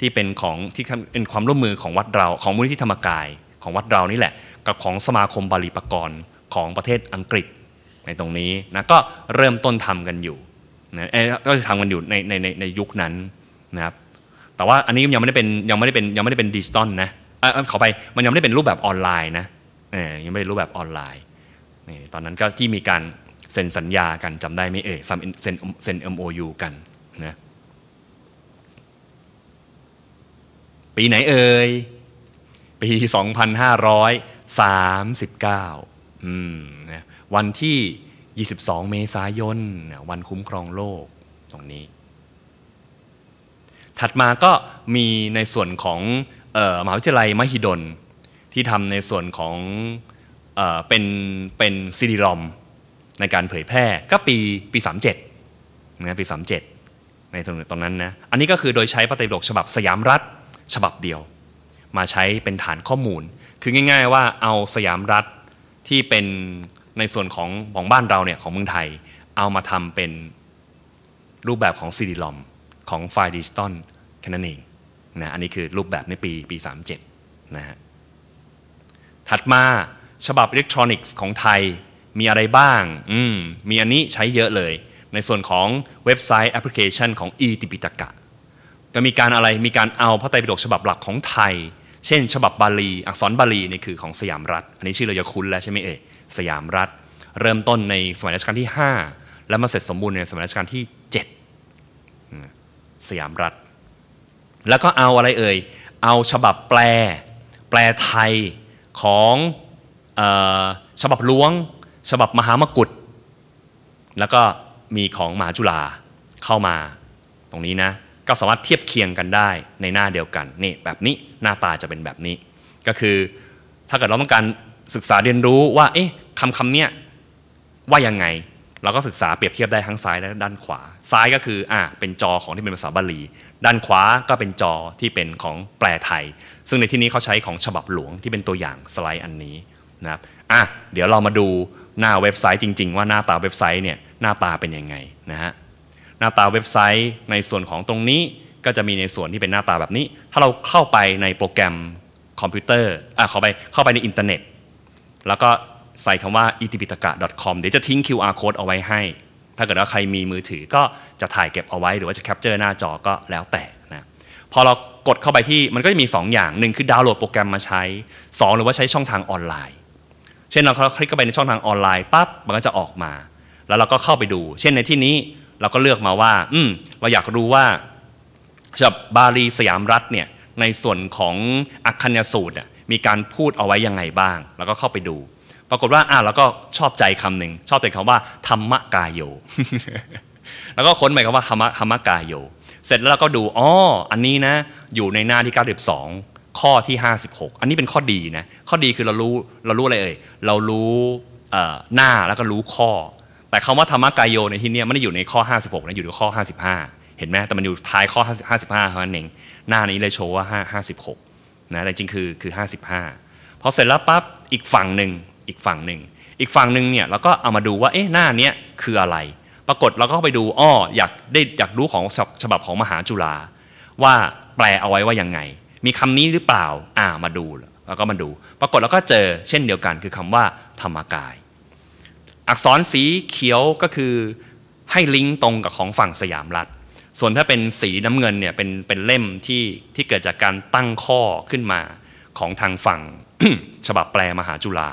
ที่เป็นของที่เป็นความร่วมมือของวัดเราของมูลนิธิธรรมกายของวัดเรานี่แหละ กับของสมาคมบาลีปกรณ์ของประเทศอังกฤษ ในตรงนี้นะก็เริ่มต้นทำกันอยู่นะก็ทำกันอยู่ในในในในยุคนั้นนะครับแต่ว่าอันนี้ยังไม่ได้เป็น ยังไม่ได้เป็นยังไม่ได้เป็นดิจิตอลนะเออขอไปมันยังไม่ได้เป็นรูปแบบออนไลน์นะเยังไม่ได้รูปแบบออนไลน์นี่ตอนนั้นก็ที่มีการเซ็นสัญญากันจำได้ไหมเอ่ยเซ็นเซ็น MOU กันนะปีไหนเอ่ยปี 2539อืมวันที่ 22 เมษายน วันคุ้มครองโลกตรงนี้ ถัดมาก็มีในส่วนของออมหาวิทยาลัยมหิดล ที่ทำในส่วนของเออเป็นเป็นซีดีรอมในการเผยแพร่ก็ปี ปี 37นะปี 37 ในตรงนั้นนะ อันนี้ก็คือโดยใช้ปฏิบัติกฉบับสยามรัฐฉบับเดียวมาใช้เป็นฐานข้อมูล คือง่ายๆว่าเอาสยามรัฐที่เป็นในส่วนของของบ้านเราเนี่ย ของเมืองไทยเอามาทำเป็นรูปแบบของซีดีลอมของไฟล์ดิจิตอลแค่นั้นเองนะ อันนี้คือรูปแบบในปีปี 37นะฮะ ถัดมาฉบับอิเล็กทรอนิกส์ของไทยมีอะไรบ้าง อืม มีอันนี้ใช้เยอะเลยในส่วนของเว็บไซต์แอปพลิเคชันของ e ติปิตกะก็มีการอะไรมีการเอาพระไตรปิฎกฉบับหลักของไทยเช่นฉบับบาลีอักษรบาลีนี่คือของสยามรัฐ อันนี้ชื่อเราจะคุ้นแล้วใช่ไหมเอ่ยสยามรัฐ เริ่มต้นในสมัยรัชกาลที่ 5 และมาเสร็จสมบูรณ์ในสมัยรัชกาลที่ 7 สยามรัฐ แล้วก็เอาอะไรเอ่ยเอาฉบับแปล แปลไทยของออฉบับล้วง ฉบับมหามกุฏ แล้วก็มีของมหาจุฬาเข้ามาตรงนี้นะก็สามารถเทียบเคียงกันได้ในหน้าเดียวกันนี่แบบนี้หน้าตาจะเป็นแบบนี้ ก็คือ ถ้าเกิดเราต้องการศึกษาเรียนรู้ว่า เอ๊ะคำคำเนี้ยว่ายังไง เราก็ศึกษาเปรียบเทียบได้ทั้งซ้ายและด้านขวาซ้ายก็คืออ่าเป็นจอของที่เป็นภาษาบาลีด้านขวาก็เป็นจอที่เป็นของแปลไทย ซึ่งในที่นี้เขาใช้ของฉบับหลวงที่เป็นตัวอย่างสไลด์อันนี้นะครับอ่ะเดี๋ยวเรามาดูหน้าเว็บไซต์จริง ๆว่าหน้าตาเว็บไซต์เนี่ย หน้าตาเป็น ยังไงนะฮะหน้าตาเว็บไซต์ในส่วนของตรงนี้ก็จะมีในส่วนที่เป็นหน้าตาแบบนี้ ถ้าเราเข้าไปในโปรแกรมคอมพิวเตอร์อ่ะเข้าไป เข้าไปในอินเทอร์เน็ต แล้วก็ใส่คำว่า itipitaka.com เดี๋ยวจะทิ้ง QR code เอาไว้ให้ ถ้าเกิดว่าใครมีมือถือก็จะถ่ายเก็บเอาไว้ หรือว่าจะแคปเจอร์หน้าจอก็แล้วแต่นะ พอเรากดเข้าไปที่มันก็จะมี 2 อย่างหนึ่งคือดาวน์โหลดโปรแกรมมาใช้ 2 หรือว่าใช้ช่องทางออนไลน์ เช่นเราคลิกเข้าไปในช่องทางออนไลน์ปั๊บมันก็จะออกมา แล้วเราก็เข้าไปดู เช่นในที่นี้เราก็เลือกมาว่าอืมเราอยากรู้ว่าฉบับบาลีสยามรัฐเนี่ย ในส่วนของอักคัญสูตรมีการพูดเอาไว้ยังไงบ้าง แล้วก็เข้าไปดู ปรากฏว่าอ่าแล้วก็ชอบใจคำหนึ่งชอบใจคำว่า ธรรมกายโยแล้วก็ค้นไปคำว่าธรรมธรรมกายโยเสร็จแล้วเราก็ดูอ๋ออันนี้นะ อยู่ในหน้าที่92ข้อที่ 56 อันนี้เป็นข้อดีนะข้อดีคือเรารู้เรารู้อะไรเอ่ยเรารู้หน้าแล้วก็รู้ข้อแต่คำว่าธรรมกายโยในที่นี้ไม่ได้อยู่ในข้อ 56 นะ อยู่ในข้อ 55 เห็นไหมแต่มันอยู่ท้ายข้อ 55เท่านั้นเองหน้านี้เลยโชว์ว่า56 นะ แต่จริงคือคือ 55 พอเสร็จแล้วปั๊บ อีกฝั่งหนึ่ง อีกฝั่งหนึ่ง อีกฝั่งหนึ่งเนี่ยเราก็เอามาดูว่า เอ๊ะหน้านี้คืออะไร ปรากฏเราก็ไปดู อ้อ อยากได้อยากรู้ของฉบับของมหาจุฬาว่าแปลเอาไว้ว่ายังไง มีคำนี้หรือเปล่า อ่า มาดูแล้วก็มาดู ปรากฏเราก็เจอเช่นเดียวกันคือคำว่าธรรมกายอักษรสีเขียวก็คือให้ลิงก์ตรงกับของฝั่งสยามรัฐ ส่วนถ้าเป็นสีน้ำเงินเนี่ย เป็นเป็นเล่มที่ที่เกิดจากการตั้งข้อขึ้นมาของทางฝั่งฉบับแปลมหาจุฬา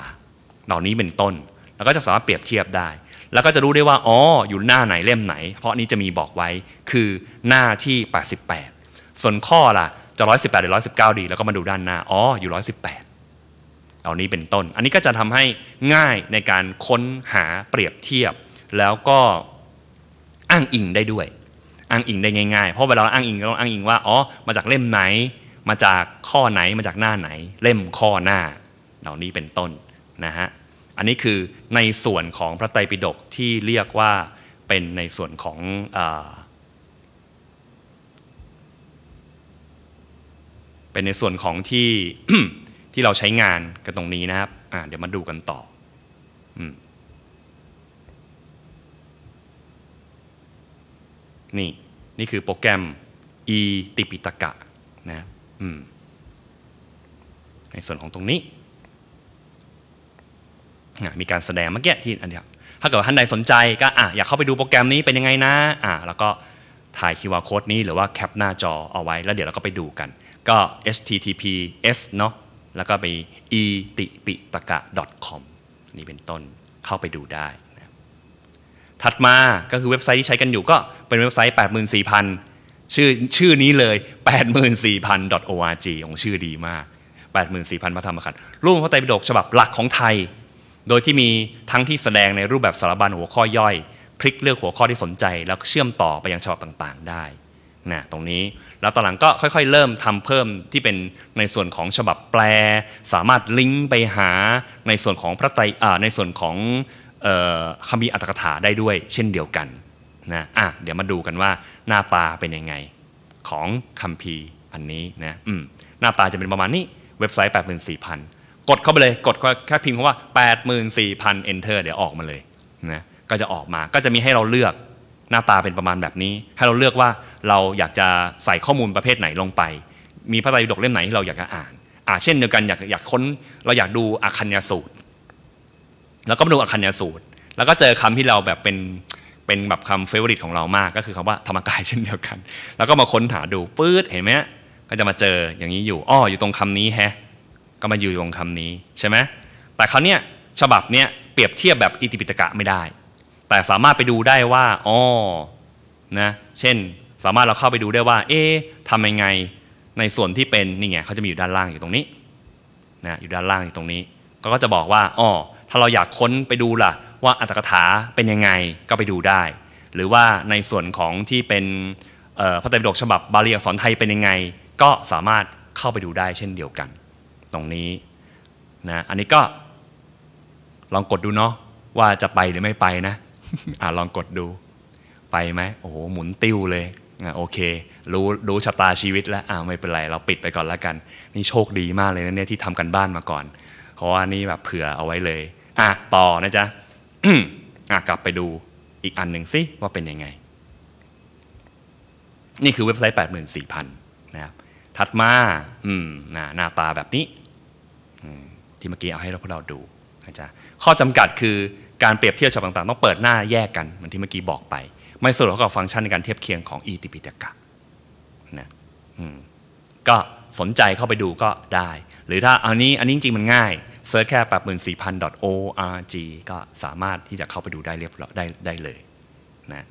เหล่านี้เป็นต้น แล้วก็จะสามารถเปรียบเทียบได้ แล้วก็จะรู้ได้ว่า อ๋อ อยู่หน้าไหน เล่มไหน เพราะนี้จะมีบอกไว้คือหน้าที่ 88 ส่วนข้อล่ะจะ118หรือ119ดี แล้วก็มาดูด้านหน้าอ๋ออยู่ 118เหล่านี้เป็นต้น อันนี้ก็จะทำให้ง่ายในการค้นหาเปรียบเทียบ แล้วก็อ้างอิงได้ด้วย อ้างอิงได้ง่ายๆ เพราะเวลาอ้างอิงเราอ้างอิงว่า อ๋อ มาจากเล่มไหน มาจากข้อไหนมาจากหน้าไหน เล่มข้อหน้า เหล่านี้เป็นต้นนะฮะ อันนี้คือในส่วนของพระไตรปิฎกที่เรียกว่าเป็นในส่วนของอเป็นในส่วนของที่ที่เราใช้งานกันตรงนี้นะครับอ่าเดี๋ยวมาดูกันต่ออนี่ นี่คือโปรแกรม e ติปิตกะนะในส่วนของตรงนี้ มีการแสดงเมื่อกี้ที่อันเดียวถ้าเกิดท่านใดสนใจก็อ่ะอยากเข้าไปดูโปรแกรมนี้เป็นยังไงนะอ่ะแล้วก็ถ่ายคิวอาร์โค้ดนี้หรือว่าแคปหน้าจอเอาไว้ แล้วเดี๋ยวเราก็ไปดูกัน ก็ https เนาะแล้วก็มี e t i p i ต a k a .com นี่เป็นต้นเข้าไปดูได้นะถัดมาก็คือเว็บไซต์ที่ใช้กันอยู่ก็เป็นเว็บไซต์ 84,000 ชื่อชื่อนี้เลย84,000 .org ของชื่อดีมาก 84,000พระธรรมขันธ์รูปพระไตรปิฎกฉบับหลักของไทย โดยที่มีทั้งที่แสดงในรูปแบบสารบัญหัวข้อย่อย คลิกเลือกหัวข้อที่สนใจแล้วเชื่อมต่อไปยังฉบับต่าง ๆได้นะตรงนี้แล้วตอนหลังก็ค่อยๆ เริ่มทำเพิ่มที่เป็นในส่วนของฉบับแปล สามารถลิงก์ไปหาในส่วนของพระไตรในส่วนของคำมีอัตถกถาได้ด้วยเช่นเดียวกันนะอ่ะเดี๋ยวมาดูกันว่าหน้าตาเป็นยังไงของคำพีอันนี้นะอืมหน้าตาจะเป็นประมาณนี้เว็บไซต์ 84,000 กดเข้าไปเลยกดแค่พิมพ์คำว่า 84,000 enter เดี๋ยวออกมาเลยนะก็จะออกมาก็จะมีให้เราเลือกหน้าตาเป็นประมาณแบบนี้ให้เราเลือกว่าเราอยากจะใส่ข้อมูลประเภทไหนลงไป มีพระไตรปิฎกเล่มไหนที่เราอยากจะอ่านอ่า เช่นเดียวกันอยากอยากค้นเราอยากดูอาคัญญสูตร แล้วก็มาดูอาคัญญสูตร แล้วก็เจอคำที่เราแบบเป็นเป็นแบบคำเฟเวอริตของเรามากก็คือคำว่าธรรมกายเช่นเดียวกัน แล้วก็มาค้นหาดูปื๊ดเห็นไหมก็จะมาเจออย่างนี้อยู่อ้ออยู่ตรงคำนี้แฮะก็มาอยู่ตรงคำนี้ใช่ไหมแต่เขาเนี้ยฉบับเนี้ยเปรียบเทียบแบบอิติปิตกะไม่ได้แต่สามารถไปดูได้ว่าอ๋อนะเช่นสามารถเราเข้าไปดูได้ว่าเอ๊ะทำยังไง ในส่วนที่เป็นนี่ไงเขาจะมีอยู่ด้านล่างอยู่ตรงนี้นะอยู่ด้านล่างอยู่ตรงนี้ ก็จะบอกว่าอ๋อถ้าเราอยากค้นไปดูล่ะ ว่าอัตถกถาเป็นยังไง ก็ไปดูได้ หรือว่าในส่วนของที่เป็นพระไตรปิฎกฉบับบาลีอักษรไทยเป็นยังไง ก็สามารถเข้าไปดูได้ เช่นเดียวกัน ตรงนี้นะอันนี้ก็ ลองกดดูเนาะว่าจะไปหรือไม่ไปนะอ่ลองกดดูไปไหมโอ้โห หมุนติ้วเลยอ่โอเค รู้รู้ชะตาชีวิตแล้ว อ่าไม่เป็นไร เราปิดไปก่อนแล้วกัน นี่โชคดีมากเลยนะเนี่ยที่ทำกันบ้านมาก่อน เพราะว่านี่แบบเผื่อเอาไว้เลย อ่ะ ต่อนะจ๊ะ อ่ะ กลับไปดูอีกอันหนึ่งสิว่าเป็นยังไง นี่คือเว็บไซต์84,000นะครับถัดมา อืมนะหน้าตาแบบนี้ที่เมื่อกี้เอาให้เราพวกเราดูนะจ๊ะข้อจำกัดคือการเปรียบเทียบฉบับต่างๆ ต้องเปิดหน้าแยกกัน เหมือนที่เมื่อกี้บอกไป ไม่สะดวกกับฟังก์ชันในการเทียบเคียงของอีติปิตกะนะก็สนใจเข้าไปดูก็ได้ หรือถ้าอันนี้อันนี้จริงมันง่ายเซิร์ชแค่8 4 0 0 0 .org ก็สามารถที่จะเข้าไปดูได้เรียบร้อยได้ได้เลยนะ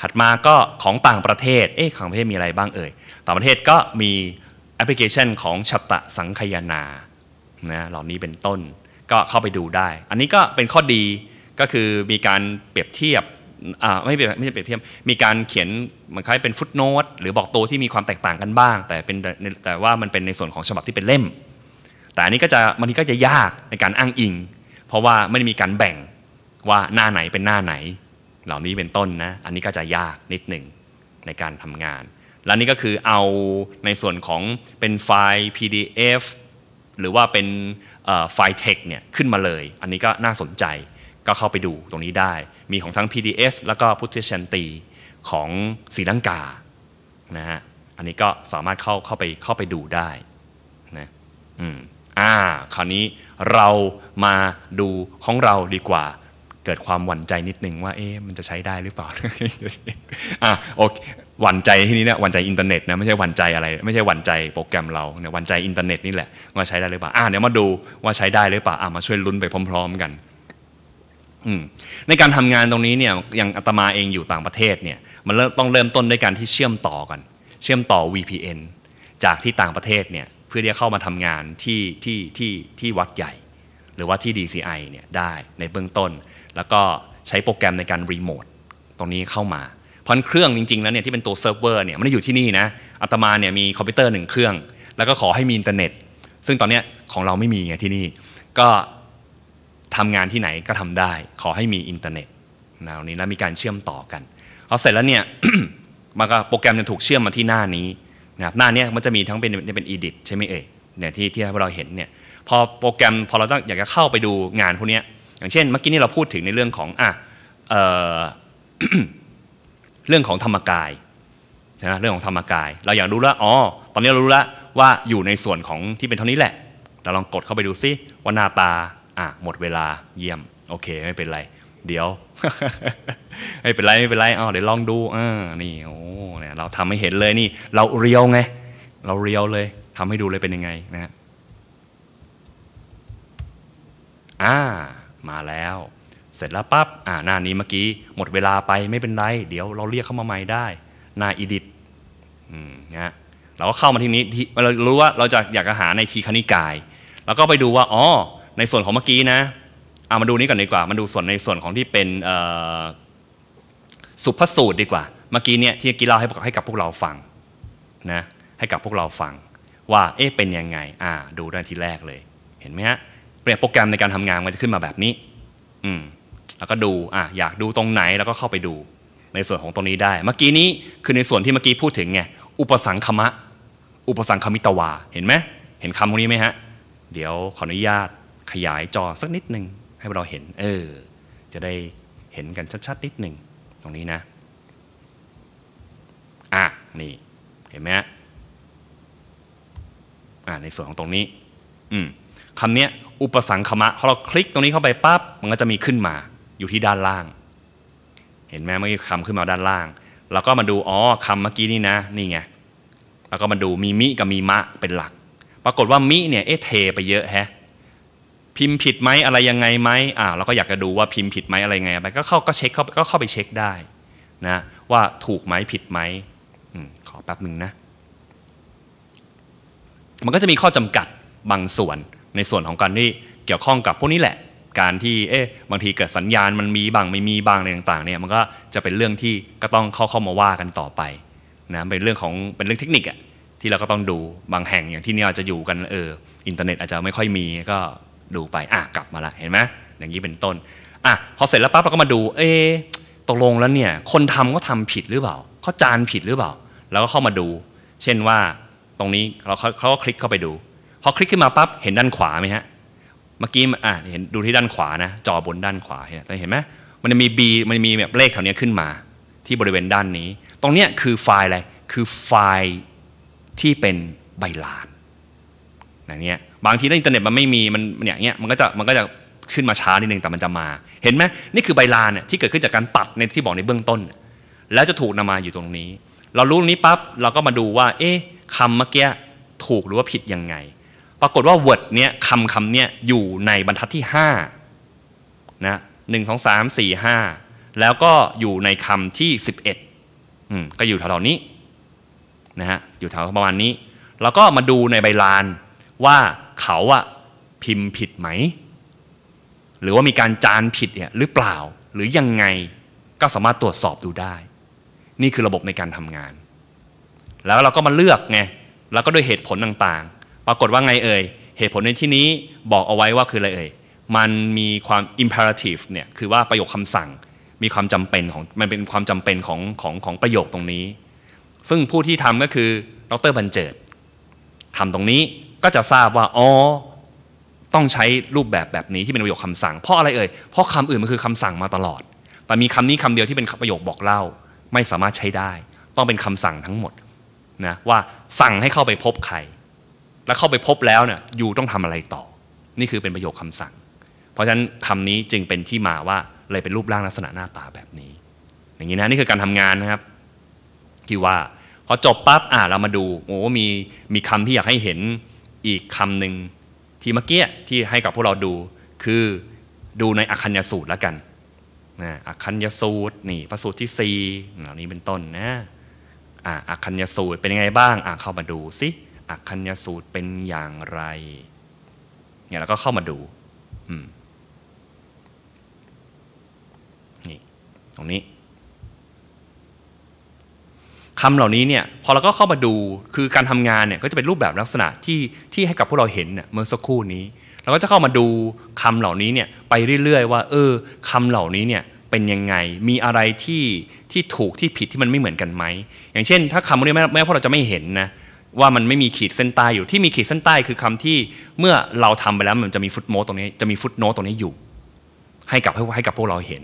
ถัดมาก็ของต่างประเทศ เอ๊ะ ของประเทศมีอะไรบ้างเอ่ย ต่างประเทศก็มีแอปพลิเคชันของชัตตะสังคยานานะเหล่านี้เป็นต้นก็เข้าไปดูได้ อันนี้ก็เป็นข้อดีก็คือมีการเปรียบเทียบไม่ไม่ใช่เปรียบเทียบ มีการเขียนเหมือนคล้ายเป็นฟุตโนตหรือบอกตัวที่มีความแตกต่างกันบ้าง แต่เป็นแต่ว่ามันเป็นในส่วนของฉบับที่เป็นเล่ม แต่อันนี้ก็จะ มันนี้ก็จะยากในการอ้างอิง เพราะว่าไม่มีการแบ่งว่าหน้าไหนเป็นหน้าไหน เหล่านี้เป็นต้นนะอันนี้ก็จะยากนิดหนึ่งในการทำงาน และนี่ก็คือเอาในส่วนของเป็นไฟล์ PDF หรือว่าเป็นไฟเทคเนี่ยขึ้นมาเลย อันนี้ก็น่าสนใจก็เข้าไปดูตรงนี้ได้ มีของทั้ง PDS แล้วก็พุทธชันตี ของศรีลังกานะฮะอันนี้ก็สามารถเข้าเข้าไปเข้าไปดูได้นะอืมอ่า คราวนี้เรามาดูของเราดีกว่าเกิดความหวั่นใจนิดนึงว่าเอ๊ะมันจะใช้ได้หรือเปล่าอ่ะโอเคหวั่นใจที่นี้เนี่ยหวั่นใจอินเทอร์เน็ตนะไม่ใช่หวั่นใจอะไร ไม่ใช่หวั่นใจโปรแกรมเราเนี่ยหวั่นใจอินเทอร์เน็ตนี่แหละว่าใช้ได้หรือเปล่าอ่าเดี๋ยวมาดูว่าใช้ได้หรือเปล่าอ่ามาช่วยลุ้นไปพร้อมๆกัน ในการทำงานตรงนี้เนี่ยอย่างอาตมาเองอยู่ต่างประเทศเนี่ยมันเริ่มต้องเริ่มต้นด้วยการที่เชื่อมต่อกัน เชื่อมต่อ VPN จากที่ต่างประเทศเนี่ยเพื่อที่จะเข้ามาทำงานที่ที่ที่ที่วัดใหญ่ หรือว่าที่ DCI เนี่ยได้ในเบื้องต้น แล้วก็ใช้โปรแกรมในการรีโมทตรงนี้เข้ามาพอนเครื่องจริงๆแล้วเนี่ยที่เป็นตัวเซิร์ฟเวอร์เนี่ยมันอยู่ที่นี่นะอาตมาเนี่ยมีคอมพิวเตอร์หนึ่งเครื่องแล้วก็ขอให้มีอินเทอร์เน็ต ซึ่งตอนเนี้ยของเราไม่มีไงที่นี่ก็ทำงานที่ไหนก็ทำได้ ขอให้มีอินเทอร์เน็ตนะนี้แล้วมีการเชื่อมต่อกันพอเสร็จแล้วเนี่ยมันก็โปรแกรมจะถูกเชื่อมมาที่หน้านี้นะหน้านี้มันจะมีทั้งเป็นเป็นอีดิทใช่ไหมเอ่ยเนี่ยที่ที่เราเห็นเนี่ย พอโปรแกรมพอเราต้องอยากจะเข้าไปดูงานพวกนี้อย่างเช่น เมื่อกี้นี่เราพูดถึงในเรื่องของอ่ะเรื่องของธรรมกายใช่ไหมเรื่องของธรรมกาย เราอยากรู้แล้วอ๋อตอนนี้เรารู้แล้วว่าอยู่ในส่วนของที่เป็นเท่านี้แหละเราลองกดเข้าไปดูซิว่าหน้าตา อ่ะหมดเวลาเยี่ยม โอเคไม่เป็นไร เดี๋ยวไม่เป็นไรไม่เป็นไรอ๋อเดี๋ยวลองดูอ่านี่โอ้เนี่ยเราทำให้เห็นเลยนี่ เราเรียวไงเราเรียวเลย ทำให้ดูเลยเป็นยังไงนะ อ่า มาแล้วเสร็จแล้วปั๊บอ่าหน้านี้เมื่อกี้ หมดเวลาไปไม่เป็นไร เดี๋ยวเราเรียกเข้ามาใหม่ได้หน้าอีดิทนะเราก็เข้ามาที่นี้ที่เรารู้ว่าเราจะอยากจะหาในทีคณิกาย แล้วก็ไปดูว่า อ๋อ ในส่วนของเมื่อกี้นะเอามาดูนี้ก่อนดีกว่า มาดูส่วนในส่วนของที่เป็นสุภสูตรดีกว่า เมื่อกี้เนี่ยที่กีเล่าให้ให้กับพวกเราฟัง นะ ให้กับพวกเราฟัง ว่าเอ๊ะเป็นยังไง อ่าดูด้านที่แรกเลย เห็นไหมฮะเปรียบโปรแกรมในการทำงานมันจะขึ้นมาแบบนี้ อืมแล้วก็ดูอ่ะอยากดูตรงไหนแล้วก็เข้าไปดู ในส่วนของตรงนี้ได้ เมื่อกี้นี้คือในส่วนที่เมื่อกี้พูดถึงไง อุปสังคมะ อุปสังคมิตวา เห็นไหมเห็นคำตรงนี้ไหมฮะ เดี๋ยวขออนุญาตขยายจอสักนิดหนึ่งให้เราเห็น เออ จะได้เห็นกันชัดๆ นิดหนึ่งตรงนี้นะ อ่ะ นี่ เห็นไหมฮะอ่ะ ในส่วนของตรงนี้ อืมคำเนี้ย อุปสังคมะ พอเราคลิกตรงนี้เข้าไปปั๊บ มันก็จะมีขึ้นมาอยู่ที่ด้านล่าง เห็นไหมเมื่อกี้คำขึ้นมาด้านล่าง แล้วก็มาดู อ๋อคำเมื่อกี้นี่นะ นี่ไง แล้วก็มาดูมีมิกับมีมะเป็นหลัก ปรากฏว่ามิเนี่ย เอ๊ะเท ไปเยอะแฮะ พิมพ์ผิดไหมอะไรยังไงไหมอ่าเราก็อยากจะดูว่าพิมพ์ผิดไหมอะไรไงไป ก็เข้าก็เช็คเขาก็เข้าไปเช็คได้นะว่าถูกไหมผิดไหม ขอแป๊บหนึ่งนะ มันก็จะมีข้อจำกัดบางส่วนในส่วนของการที่เกี่ยวข้องกับพวกนี้แหละการที่เอ๊ะบางทีเกิดสัญญาณมันมีบ้างไม่มีบ้างอะไรต่างๆเนี่ยมันก็จะเป็นเรื่องที่ก็ต้องเข้าเข้ามาว่ากันต่อไปนะเป็นเรื่องของเป็นเรื่องเทคนิคอะที่เราก็ต้องดูบางแห่งอย่างที่นี่อาจจะอยู่กันเอออินเทอร์เน็ตอาจจะไม่ค่อยมีก็ดูไปอ่ะกลับมาละเห็นไหมอย่างนี้เป็นต้นอ่ะพอเสร็จแล้วปั๊บเราก็มาดู เอ๊ตกลงแล้วเนี่ยคนทำก็ทำผิดหรือเปล่าเขาจานผิดหรือเปล่า แล้วก็เข้ามาดู เช่นว่าตรงนี้เราเขาก็คลิกเข้าไปดูพอคลิกขึ้นมาปั๊บเห็นด้านขวาไหมฮะเมื่อกี้อ่ะเห็นดูที่ด้านขวานะจอบนด้านขวาเนี่ยเห็นไหมมันจะมี B มันจะมีแบบเลขแถวนี้ขึ้นมา ที่บริเวณด้านนี้ ตรงเนี้ยคือไฟล์อะไรคือไฟล์ที่เป็นใบลานอย่างเงี้ยบางทีในอินเทอร์เน็ตมันไม่มีมันอย่างเงี้ยมันก็จะมันก็จะขึ้นมาช้านิดนึงแต่มันจะมา เห็นไหมนี่คือใบลานเนี่ยที่เกิดขึ้นจากการตัดในที่บอกในเบื้องต้น แล้วจะถูกนำมาอยู่ตรงนี้ เรารู้ตรงนี้ปั๊บเราก็มาดูว่าเอ๊ะคำเมื่อกี้ถูกหรือว่าผิดยังไงปรากฏว่าเวิร์ดเนี้ยคำคำเนี้ย อยู่ในบรรทัดที่ 5 นะหนึ่งสองสามสี่ห้าแล้วก็อยู่ในคำที่ 11อืมก็อยู่แถวๆนี้ นะฮะ อยู่แถวประมาณนี้ แล้วก็มาดูในใบลานว่าเขาอะพิมพ์ผิดไหม หรือว่ามีการจานผิดเนี่ยหรือเปล่าหรือยังไงก็สามารถตรวจสอบดูได้ นี่คือระบบในการทำงาน แล้วเราก็มาเลือกไงแล้วก็ด้วยเหตุผลต่างปรากฏว่าไงเอ่ยเหตุผลในที่นี้บอกเอาไว้ว่าคืออะไรเอ่ยมันมีความ imperative เนี่ยคือว่าประโยคคำสั่งมีความจำเป็นของมันเป็นความจำเป็นของของของประโยคตรงนี้ ซึ่งผู้ที่ทำก็คือดรบันเจิดทำตรงนี้ก็จะทราบว่าอ๋อต้องใช้รูปแบบแบบนี้ที่เป็นประโยคคำสั่ง เพราะอะไรเอ่ยเพราะคำอื่นมันคือคำสั่งมาตลอด แต่มีคำนี้คำเดียวที่เป็นประโยคบอกเล่าไม่สามารถใช้ได้ ต้องเป็นคำสั่งทั้งหมดนะว่าสั่งให้เข้าไปพบใครแล้วเข้าไปพบแล้วเนี่ยยูต้องทำอะไรต่อ นี่คือเป็นประโยคคำสั่ง เพราะฉะนั้นคำนี้จึงเป็นที่มาว่าเลยเป็นรูปร่างลักษณะหน้าตาแบบนี้ อย่างนี้นะนี่คือการทำงานนะครับที่ว่าพอจบปั๊บอ่าเรามาดูโอ้มีมีคำที่อยากให้เห็นอีกคำหนึ่งที่เมื่อกี้ที่ให้กับพวกเราดู คือดูในอคัญญสูตรแล้วกันนะอคัญญสูตรนี่ พระสูตรที่4เหล่านี้เป็นต้นนะอ่าอคัญญสูตรเป็นยังไงบ้างอ่าเข้ามาดูสิอักคัญญสูตรเป็นอย่างไร เนี่ยเราก็เข้ามาดู นี่ ตรงนี้ คำเหล่านี้เนี่ยพอเราก็เข้ามาดู คือการทำงานเนี่ยก็จะเป็นรูปแบบลักษณะที่ที่ให้กับพวกเราเห็นเมื่อสักครู่นี้ เราก็จะเข้ามาดูคำเหล่านี้เนี่ยไปเรื่อยๆว่าเออคำเหล่านี้เนี่ยเป็นยังไง มีอะไรที่ที่ถูกที่ผิดที่มันไม่เหมือนกันไหม อย่างเช่นถ้าคำนี้แม้แม้พวกเราจะไม่เห็นนะว่ามันไม่มีขีดเส้นใต้อยู่ที่มีขีดเส้นใต้คือคำที่เมื่อเราทำไปแล้วมันจะมีฟุตโนตตรงนี้จะมีฟุตโนตตรงนี้อยู่ ให้กับให้ให้กับพวกเราเห็น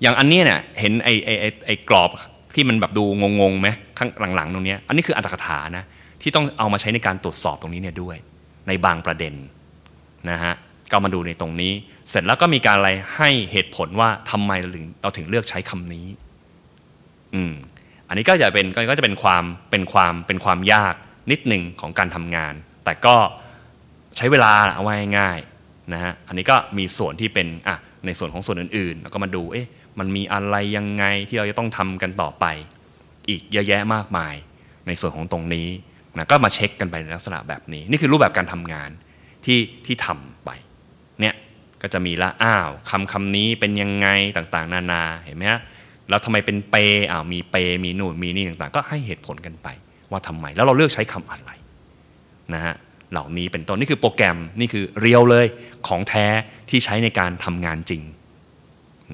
อย่างอันนี้เนี่ยเห็นไอ้ไอ้ไอ้กรอบที่มันแบบดูงงๆไหมข้างหลัง ๆ ตรงนี้อันนี้คืออัตถกถานะที่ต้องเอามาใช้ในการตรวจสอบตรงนี้เนี่ยด้วย ในบางประเด็นนะฮะก็มาดูในตรงนี้ เสร็จแล้วก็มีการอะไรให้เหตุผลว่าทำไมเราถึงเราถึงเลือกใช้คำนี้อืมอันนี้ก็จะเป็นก็จะเป็นความเป็นความเป็นความยากนิดหนึ่งของการทำงาน แต่ก็ใช้เวลาเอาไว้ง่ายนะฮะ อันนี้ก็มีส่วนที่เป็นอ่ะในส่วนของส่วนอื่นๆ แล้วก็มาดู เอ๊ะมันมีอะไรยังไงที่เราจะต้องทำกันต่อไป อีกเยอะแยะมากมาย ในส่วนของตรงนี้นะก็มาเช็คกันไปในลักษณะแบบนี้ นี่คือรูปแบบการทำงานที่ที่ทำไปเนี่ยก็จะมีละอ้าวคำคำนี้เป็นยังไงต่างๆ นานาเห็นไหมฮะแล้วทำไมเป็นเปอ้าวมีเปมีนู่นมีนี่ต่างๆ ก็ให้เหตุผลกันไปว่าทำไม แล้วเราเลือกใช้คำอะไร นะฮะ เหล่านี้เป็นต้นนี่คือโปรแกรมนี่คือเรียวเลยของแท้ที่ใช้ในการทำงานจริง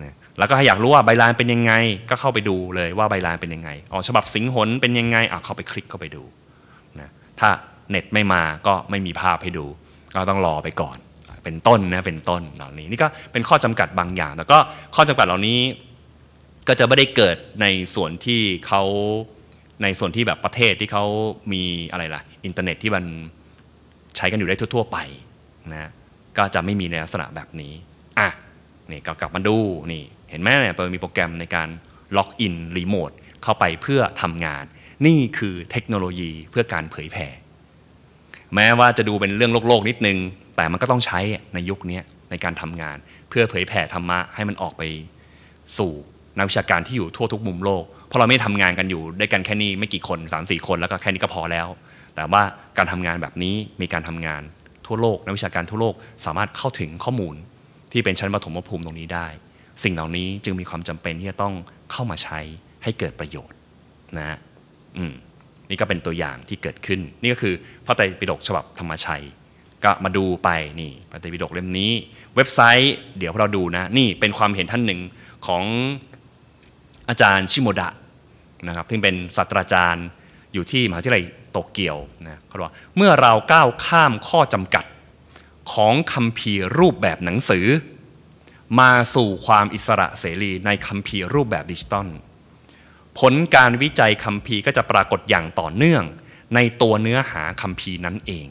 นะแล้วก็อยากรู้ว่าใบลานเป็นยังไง ก็เข้าไปดูเลยว่าใบลานเป็นยังไงอ๋อฉบับสิงหนเป็นยังไงอ่ะเข้าไปคลิกเข้าไปดูนะถ้าเน็ตไม่มาก็ไม่มีภาพให้ดู ก็ต้องรอไปก่อนเป็นต้นนะเป็นต้นเหล่านี้นี่ก็เป็นข้อจำกัดบางอย่างแต่ก็ข้อจำกัดเหล่านี้ ก็จะไม่ได้เกิดในส่วนที่เขาในส่วนที่แบบประเทศที่เขามีอะไรล่ะอินเทอร์เน็ตที่มันใช้กันอยู่ได้ทั่ว ๆ ไปนะก็จะไม่มีในลักษณะแบบนี้ อ่ะ นี่ก็กลับมาดูนี่เห็นไหมเนี่ยมีโปรแกรมในการล็อกอินรีโมทเข้าไปเพื่อทำงาน นี่คือเทคโนโลยีเพื่อการเผยแพร่แม้ว่าจะดูเป็นเรื่องโลกโลกนิดนึง แต่มันก็ต้องใช้ในยุคนี้ในการทำงานเพื่อเผยแพร่ธรรมะให้มันออกไปสู่นักวิชาการที่อยู่ทั่วทุกมุมโลกราะเราไม่ทำงานกันอยู่ด้วยกันแค่นี้ไม่กี่คน3่คนแล้วก็แค่นี้ก็พอแล้ว แต่ว่าการทำงานแบบนี้มีการทำงานทั่วโลกนักวิชาการทั่วโลกสามารถเข้าถึงข้อมูลที่เป็นชั้นปฐมภูมิตรงนี้ได้ สิ่งเหล่านี้จึงมีความจำเป็นที่จะต้องเข้ามาใช้ให้เกิดประโยชน์ นะอืมนี่ก็เป็นตัวอย่างที่เกิดขึ้น นี่ก็คือพระไตรปิฎกฉบับธรรมชัย ก็มาดูไปนี่พระไตรปิฎกเล่มนี้ เว็บไซต์เดี๋ยวเราดูนะนี่เป็นความเห็นท่านหนึ่งของอาจารย์ชิโมดะนะครับซึ่งเป็นศาสตราจารย์อยู่ที่มหาวิทยาลัยโตเกียวนะเขาบอกเมื่อเราก้าวข้ามข้อจำกัดของคัมภีร์รูปแบบหนังสือ มาสู่ความอิสระเสรีในคัมภีร์รูปแบบดิจิตอลผลการวิจัยคัมภีร์ก็จะปรากฏอย่างต่อเนื่อง ในตัวเนื้อหาคัมภีร์นั้นเอง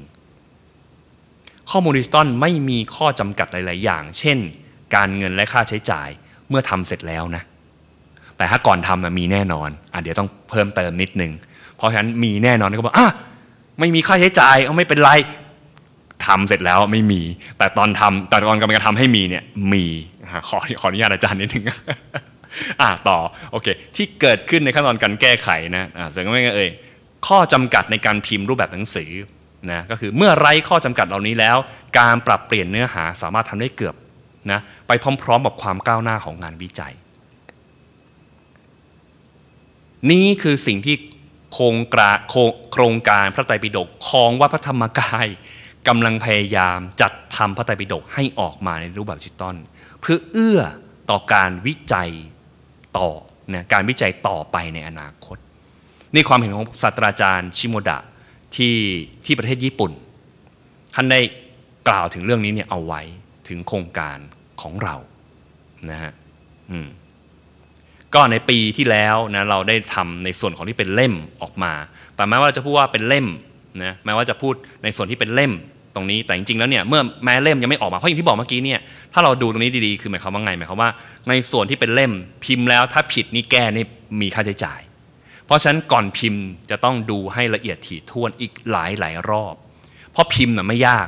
ข้อมูลดิจิตอลไม่มีข้อจำกัดหลาย ๆ อย่าง เช่น การเงินและค่าใช้จ่ายเมื่อทำเสร็จแล้วนะแต่ถ้าก่อนทำนะมีแน่นอนอ่ะเดี๋ยวต้องเพิ่มเติมนิดนึง เพราะฉะนั้นมีแน่นอนก็บอกอ่ะไม่มีค่าใช้จ่ายเอาไม่เป็นไรทำเสร็จแล้วไม่มี แต่ตอนทำแต่ตอนกำลังทำให้มีเนี่ยมีขอขออนุญาตอาจารย์นิดนึงอ่าต่อโอเค ที่เกิดขึ้นในขั้นตอนการแก้ไขนะอ่าเสริมไม่เอ่ยข้อจำกัดในการพิมพ์รูปแบบหนังสือนะก็คือเมื่อไรข้อจำกัดเหล่านี้แล้ว การปรับเปลี่ยนเนื้อหาสามารถทำได้เกือบนะไปพร้อมๆกับความก้าวหน้าของงานวิจัยนี่คือสิ่งที่โครงกราโครงการพระไตรปิฎกของวัดพระธรรมกายกำลังพยายามจัดทำพระไตรปิฎกให้ออกมาในรูปแบบดิจิตอลเพื่อเอื้อต่อการวิจัยต่อนะการวิจัยต่อไปในอนาคตนี่ความเห็นของศาสตราจารย์ชิโมดะที่ที่ประเทศญี่ปุ่น ท่านได้กล่าวถึงเรื่องนี้เนี่ยเอาไว้ถึงโครงการของเรา นะฮะอืมก็ในปีที่แล้วนะเราได้ทำในส่วนของที่เป็นเล่มออกมา แต่แม้ว่าเราจะพูดว่าเป็นเล่มนะแม้ว่าจะพูดในส่วนที่เป็นเล่มตรงนี้ แต่จริง ๆ แล้วเนี่ยเมื่อแม้เล่มยังไม่ออกมา เพราะอย่างที่บอกเมื่อกี้เนี่ย ถ้าเราดูตรงนี้ดีๆคือหมายความว่าไงหมายความว่าในส่วนที่เป็นเล่มพิมพ์แล้วถ้าผิดนี่แก้นี่มีค่าใช้จ่าย เพราะฉะนั้นก่อนพิมพ์จะต้องดูให้ละเอียดถี่ถ้วนอีกหลายหลายรอบ เพราะพิมพ์น่ะไม่ยาก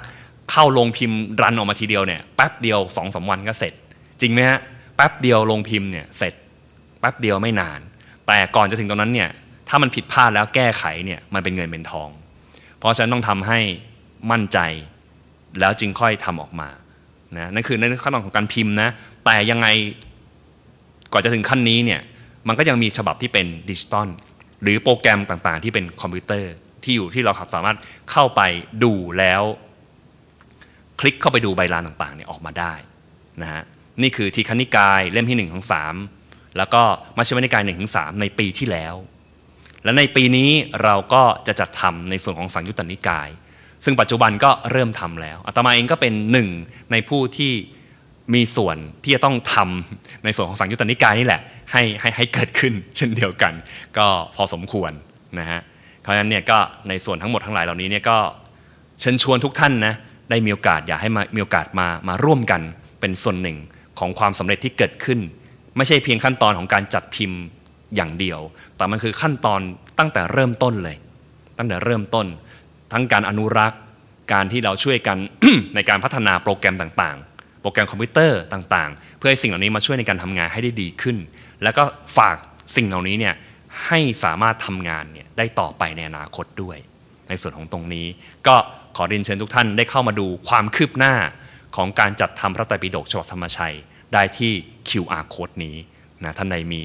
เข้าลงพิมพ์รันออกมาทีเดียวเนี่ยแป๊บเดียวสองสาวันก็เสร็จจริงไหมฮะแป๊บเดียวลงพิมพ์เนี่ยเสร็จแป๊บเดียวไม่นาน แต่ก่อนจะถึงตรงนั้นเนี่ย ถ้ามันผิดพลาดแล้วแก้ไขเนี่ย มันเป็นเงินเป็นทอง เพราะฉะนั้นต้องทำให้มั่นใจ แล้วจึงค่อยทำออกมา นะ นั่นคือในขั้นตอนของการพิมพ์นะ แต่ยังไง ก่อนจะถึงขั้นนี้เนี่ย มันก็ยังมีฉบับที่เป็นดิจิตอลหรือโปรแกรมต่างๆ ที่เป็นคอมพิวเตอร์ที่อยู่ที่เราสามารถเข้าไปดูแล้ว คลิกเข้าไปดูใบลานต่างๆเนี่ยออกมาได้นะฮะ นี่คือทีคณิกายเล่มที่1ของ3แล้วก็มัชฌิมนิกาย1นถึงสในปีที่แล้ว และในปีนี้เราก็จะจัดทำในส่วนของสังยุตตนิกาย ซึ่งปัจจุบันก็เริ่มทำแล้วอาตมาเองก็เป็นหนึ่งในผู้ที่มีส่วนที่จะต้องทำในส่วนของสังยุตตนิกายนี่แหละให้ให้ให้เกิดขึ้นเช่นเดียวกัน ก็พอสมควรนะฮะเพราะฉะนั้นเนี่ยก็ในส่วนทั้งหมดทั้งหลายเหล่านี้เนี่ยก็เชิญชวนทุกท่านนะได้มีโอกาสอยากให้มามีโอกาสมามาร่วมกันเป็นส่วนหนึ่งของความสำเร็จที่เกิดขึ้นไม่ใช่เพียงขั้นตอนของการจัดพิมพ์อย่างเดียว แต่มันคือขั้นตอนตั้งแต่เริ่มต้นเลย ตั้งแต่เริ่มต้น ทั้งการอนุรักษ์ การที่เราช่วยกันในการพัฒนาโปรแกรมต่างๆ โปรแกรมคอมพิวเตอร์ต่างๆ เพื่อให้สิ่งเหล่านี้มาช่วยในการทำงานให้ได้ดีขึ้น แล้วก็ฝากสิ่งเหล่านี้เนี่ยให้สามารถทำงานเนี่ยได้ต่อไปในอนาคตด้วย ในส่วนของตรงนี้ ก็ขอเรียนเชิญทุกท่านได้เข้ามาดูความคืบหน้าของการจัดทำพระไตรปิฎกฉบับธรรมชัยได้ที่ QR code นี้นะท่านใดมี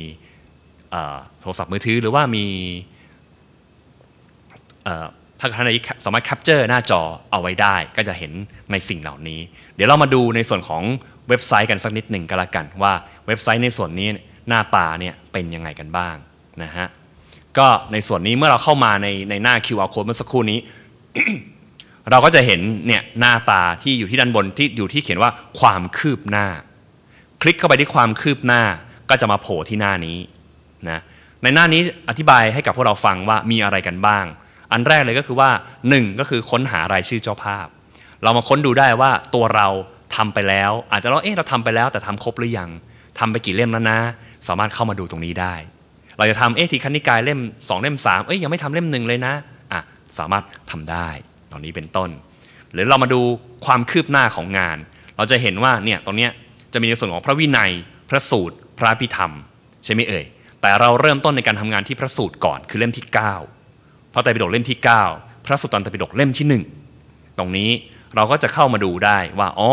โทรศัพท์มือถือหรือว่ามีถ้าท่านใดสามารถแคปเจอร์หน้าจอเอาไว้ได้ ก็จะเห็นในสิ่งเหล่านี้ เดี๋ยวเรามาดูในส่วนของเว็บไซต์กันสักนิดหนึ่งก็แล้วกัน ว่าเว็บไซต์ในส่วนนี้หน้าตาเนี่ยเป็นยังไงกันบ้างนะฮะ ก็ในส่วนนี้เมื่อเราเข้ามาในในหน้า QR code เมื่อสักครู่นี้ เราก็จะเห็นเนี่ยหน้าตาที่อยู่ที่ด้านบนที่อยู่ที่เขียนว่าความคืบหน้าคลิกเข้าไปที่ความคืบหน้าก็จะมาโผล่ที่หน้านี้นะ ในหน้านี้อธิบายให้กับพวกเราฟังว่ามีอะไรกันบ้าง อันแรกเลยก็คือว่า 1 ก็คือค้นหารายชื่อเจ้าภาพ เรามาค้นดูได้ว่าตัวเราทำไปแล้ว อาจจะเราเอ๊ะเราทำไปแล้วแต่ทำครบหรือยัง ทำไปกี่เล่มแล้วนะสามารถเข้ามาดูตรงนี้ได้ เราจะทำเอ๊ะทีคณิกายเล่ม 2 เล่ม3เอ๊ะยังไม่ทำเล่มหนึ่งเลยนะอ่ะสามารถทำได้ ตอนนี้เป็นต้น หรือเรามาดูความคืบหน้าของงาน เราจะเห็นว่าเนี่ยตรงเนี้ยจะมีในส่วนของพระวินัย พระสูตร พระพิธรรม ใช่ไหมเอ่ย แต่เราเริ่มต้นในการทำงานที่พระสูตรก่อน คือเล่มที่ 9พระไตรปิฎกเล่มที่ 9 พระสุตตันตปิฎกเล่มที่ 1 ตรงนี้เราก็จะเข้ามาดูได้ว่า อ๋อ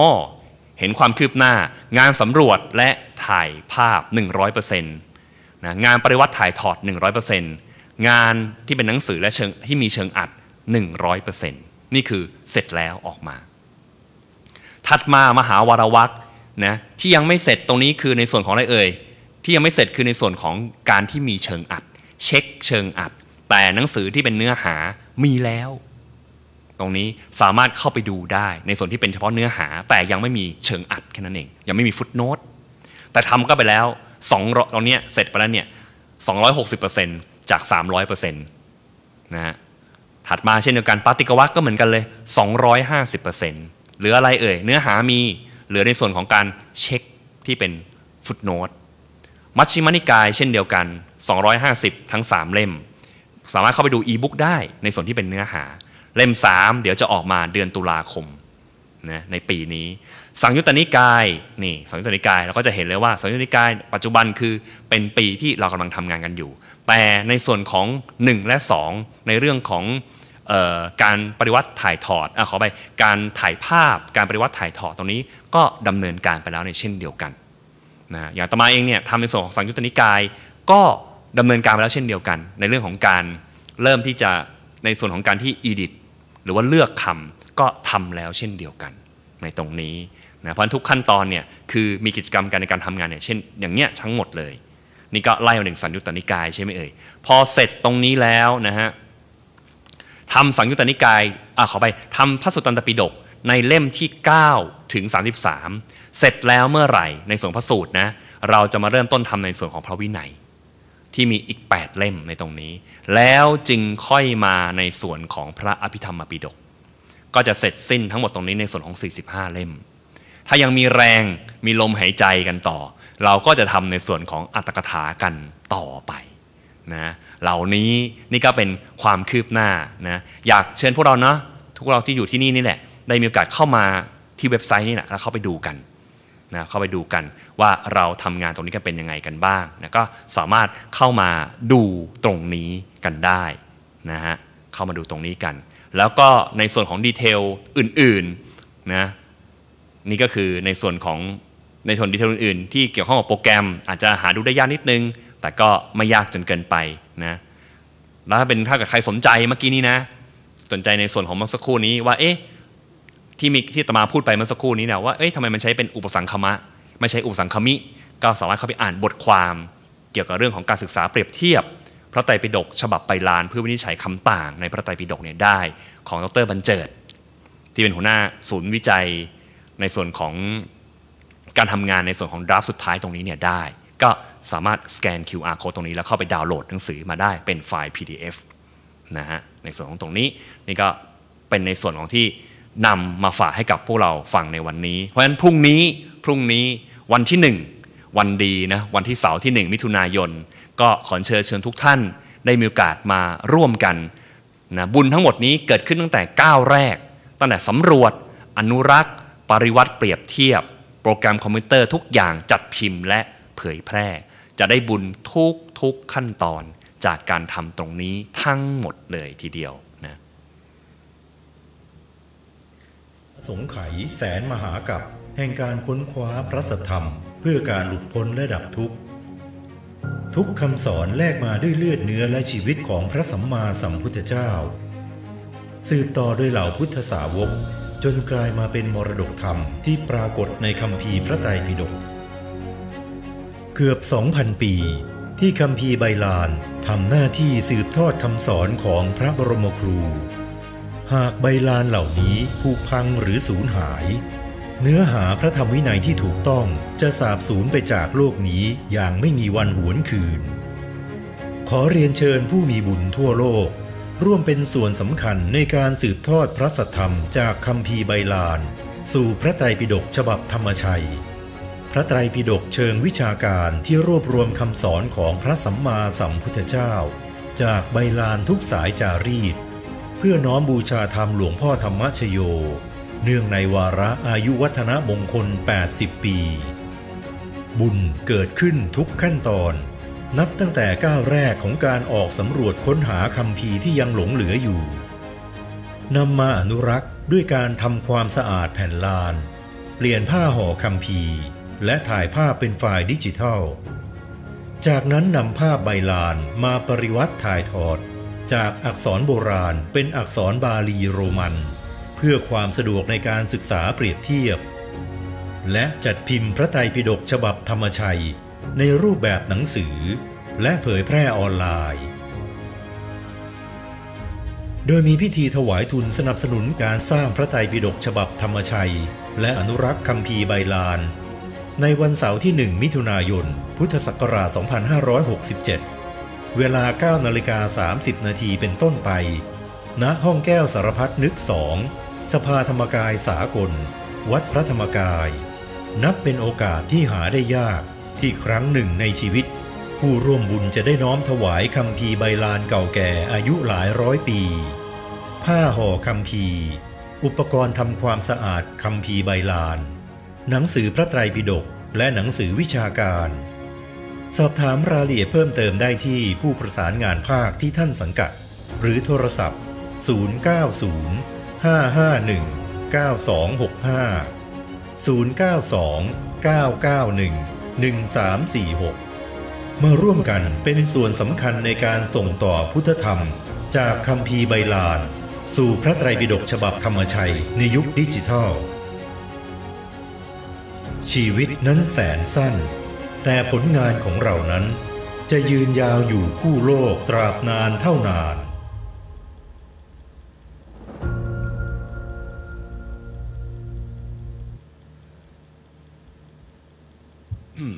เห็นความคืบหน้า งานสำรวจและถ่ายภาพ 100%นะงานปริวัติถ่ายถอด 100%งานที่เป็นหนังสือและเชิงที่มีเชิงอัด 100%นี่คือเสร็จแล้วออกมา ถัดมามหาวารวักนะที่ยังไม่เสร็จตรงนี้คือในส่วนของอะไรเอ่ยที่ยังไม่เสร็จคือในส่วนของการที่มีเชิงอัด เช็คเชิงอัด แต่หนังสือที่เป็นเนื้อหามีแล้ว ตรงนี้สามารถเข้าไปดูได้ในส่วนที่เป็นเฉพาะเนื้อหา แต่ยังไม่มีเชิงอัดแค่นั้นเองยังไม่มีฟุตโนตแต่ทำก็ไปแล้วสองตอนนี้เสร็จไปแล้วเนี่ย260%จาก 300%นะฮะถัดมาเช่นเดียวกันปาติกวัตก็เหมือนกันเลย 250%หรืออะไรเอ่ยเนื้อหามีหลือในส่วนของการเช็คที่เป็นฟุตโนตมัชชิมานิกาย เช่นเดียวกัน 250 ทั้ง 3 เล่ม สามารถเข้าไปดูอีบุ๊กได้ในส่วนที่เป็นเนื้อหา เล่ม 3 เดี๋ยวจะออกมาเดือนตุลาคมนะในปีนี้ สังยุตตนิกายนี่สังยุตตนิกายเราก็จะเห็นเลยว่าสังยุตตนิกายปัจจุบันคือเป็นปีที่เรากำลังทำงานกันอยู่ แต่ในส่วนของ 1 และ 2 ในเรื่องของการปฏิวัติถ่ายถอดอขอไปการถ่ายภาพการปฏิวัติถ่ายถอดตรงนี้ก็ดำเนินการไปแล้วในเช่นเดียวกันนะอย่างตมาเองเนี่ยทำในส่วนของสังยุตตนิกาย ก็ดำเนินการไปแล้วเช่นเดียวกัน ในเรื่องของการเริ่มที่จะในส่วนของการที่อีดิทหรือว่าเลือกคำก็ทำแล้วเช่นเดียวกันในตรงนี้นะเพราะทุกขั้นตอนเนี่ยคือมีกิจกรรมการในการทำงานเนี่ยเช่นอย่างเนี้ยทั้งหมดเลยนี่ก็ไล่มาถึงสันยุตตนิกายใช่ไหมเอ่ยพอเสร็จตรงนี้แล้วนะฮะทำสังยุตตนิกาย อ่าขอไปทำพระสุตตันตปิฎกในเล่มที่9ถึง33เสร็จแล้วเมื่อไหร่ในส่วนพระสูตรนะ เราจะมาเริ่มต้นทำในส่วนของพระวินัย ที่มีอีก8เล่มในตรงนี้ แล้วจึงค่อยมาในส่วนของพระอภิธรรมปิฎก ก็จะเสร็จสิ้นทั้งหมดตรงนี้ในส่วนของ45เล่ม ถ้ายังมีแรงมีลมหายใจกันต่อ เราก็จะทำในส่วนของอัตกถากันต่อไปนะเหล่านี้นี่ก็เป็นความคืบหน้านะอยากเชิญพวกเราเนาะทุกเราที่อยู่ที่นี่ นี่แหละ ได้มีโอกาสเข้ามาที่เว็บไซต์นี่แหละแล้วเข้าไปดูกันนะเข้าไปดูกันว่าเราทำงานตรงนี้กันเป็นยังไงกันบ้างนะก็สามารถเข้ามาดูตรงนี้กันได้นะฮะเข้ามาดูตรงนี้กัน แล้วก็ในส่วนของดีเทลอื่นๆนะนี่ก็คือในส่วนของในส่วนดีเทลอื่นๆ ที่เกี่ยวข้องกับโปรแกรมอาจจะหาดูได้ยากนิดนึงแต่ก็ไม่ยากจนเกินไปนะ แล้วถ้าเป็นถ้าเกิดใครสนใจเมื่อกี้นี้นะสนใจในส่วนของเมื่อสักครู่นี้ว่า เอ๊ะ ที่มีที่ตมาพูดไปเมื่อสักครู่นี้เนี่ยว่า เอ๊ะทำไมมันใช้เป็นอุปสังคมะ ไม่ใช่อุปสังคมิ ก็สามารถเข้าไปอ่านบทความเกี่ยวกับเรื่องของการศึกษาเปรียบเทียบ พระไตรปิฎกฉบับไปลาน เพื่อวินิจฉัยคำต่างในพระไตรปิฎกเนี่ยได้ ของดรบรรเจิด ที่เป็นหัวหน้าศูนย์วิจัยในส่วนของการทำงานในส่วนของดราฟสุดท้ายตรงนี้เนี่ยได้ก็สามารถสแกน QR code ตรงนี้แล้วเข้าไปดาวน์โหลดหนังสือมาได้เป็นไฟล์ PDF นะฮะ ในส่วนของตรงนี้ นี่ก็เป็นในส่วนของที่นำมาฝากให้กับพวกเราฟังในวันนี้ เพราะฉะนั้นพรุ่งนี้พรุ่งนี้วันที่ 1 วันดีนะ วันที่เสาร์ที่ 1 มิถุนายน ก็ขอเชิญเชิญทุกท่าน ได้มีโอกาสมาร่วมกันนะบุญทั้งหมดนี้เกิดขึ้นตั้งแต่ก้าวแรกตั้งแต่สำรวจอนุรักษ์ ปริวัติเปรียบเทียบโปรแกรมคอมพิวเตอร์ทุกอย่างจัดพิมพ์และเผยแพร่จะได้บุญทุกทุกขั้นตอนจากการทำตรงนี้ทั้งหมดเลยทีเดียวนะสงไขแสนมหากับ แห่งการค้นคว้าพระสัทธรรมเพื่อการหลุดพ้นและดับทุกข์ ทุกคำสอนแลกมาด้วยเลือดเนื้อและชีวิตของพระสัมมาสัมพุทธเจ้า สืบต่อโดยเหล่าพุทธสาวก จนกลายมาเป็นมรดกธรรมที่ปรากฏในคำพีพระไตรปิฎกเกือบ 2,000 ปี ที่คำพีใบลานทำหน้าที่สืบทอดคำสอนของพระบรมครู หากใบลานเหล่านี้ผุพังหรือสูญหาย เนื้อหาพระธรรมวินัยที่ถูกต้องจะสาบสูญไปจากโลกนี้อย่างไม่มีวันหวนคืน ขอเรียนเชิญผู้มีบุญทั่วโลก ร่วมเป็นส่วนสำคัญในการสืบทอดพระสัทธรรมจากคำพีใบลาน สู่พระไตรปิฎกฉบับธรรมชัยระไตรปิฎกเชิงวิชาการที่รวบรวมคำสอนของพระสัมมาสัมพุทธเจ้า จากใบลานทุกสายจารีต เพื่อน้อมบูชาธรรมหลวงพ่อธรรมชโย เนื่องในวาระอายุวัฒนมงคล 80 ปี บุญเกิดขึ้นทุกขั้นตอน นับตั้งแต่ก้าวแรกของการออกสำรวจค้นหาคำพีที่ยังหลงเหลืออยู่นำมาอนุรักษ์ด้วยการทำความสะอาดแผ่นลาน เปลี่ยนผ้าห่อคำพีและถ่ายภาพเป็นไฟล์ดิจิทัล จากนั้นนำภาพใบลานมาปริวัติถ่ายทอด จากอักษรโบราณเป็นอักษรบาลีโรมัน เพื่อความสะดวกในการศึกษาเปรียบเทียบ และจัดพิมพ์พระไตรปิฎกฉบับธรรมชัย ในรูปแบบหนังสือ และเผยแพร่ออนไลน์ โดยมีพิธีถวายทุนสนับสนุนการสร้างพระไตรปิฎกฉบับธรรมชัย และอนุรักษ์คำพีใบลานในวันเสาร์ที่ 1 มิถุนายน พุทธศักราช 2567 เวลา 9 นาฬิกา 30 นาทีเป็นต้นไป ณ ห้องแก้วสารพัดนึกสองสภาธรรมกายสากล วัดพระธรรมกาย นับเป็นโอกาสที่หาได้ยากที่ครั้งหนึ่งในชีวิต ผู้ร่วมบุญจะได้น้อมถวายคำพีใบลานเก่าแก่อายุหลายร้อยปี ผ้าห่อคำพีอุปกรณ์ทำความสะอาดคำพีใบลานหนังสือพระไตรปิฎกและหนังสือวิชาการ สอบถามรายละเอียดเพิ่มเติมได้ที่ผู้ประสานงานภาคที่ท่านสังกัด หรือโทรศัพท์ 090 551 9265 092 991 1346 มาร่วมกันเป็นส่วนสำคัญในการส่งต่อพุทธธรรม จากคำพีใบลาน สู่พระไตรปิฎกฉบับธรรมชัย ในยุคดิจิทัลชีวิตนั้นแสนสั้น แต่ผลงานของเรานั้น จะยืนยาวอยู่คู่โลกตราบนานเท่านานอืม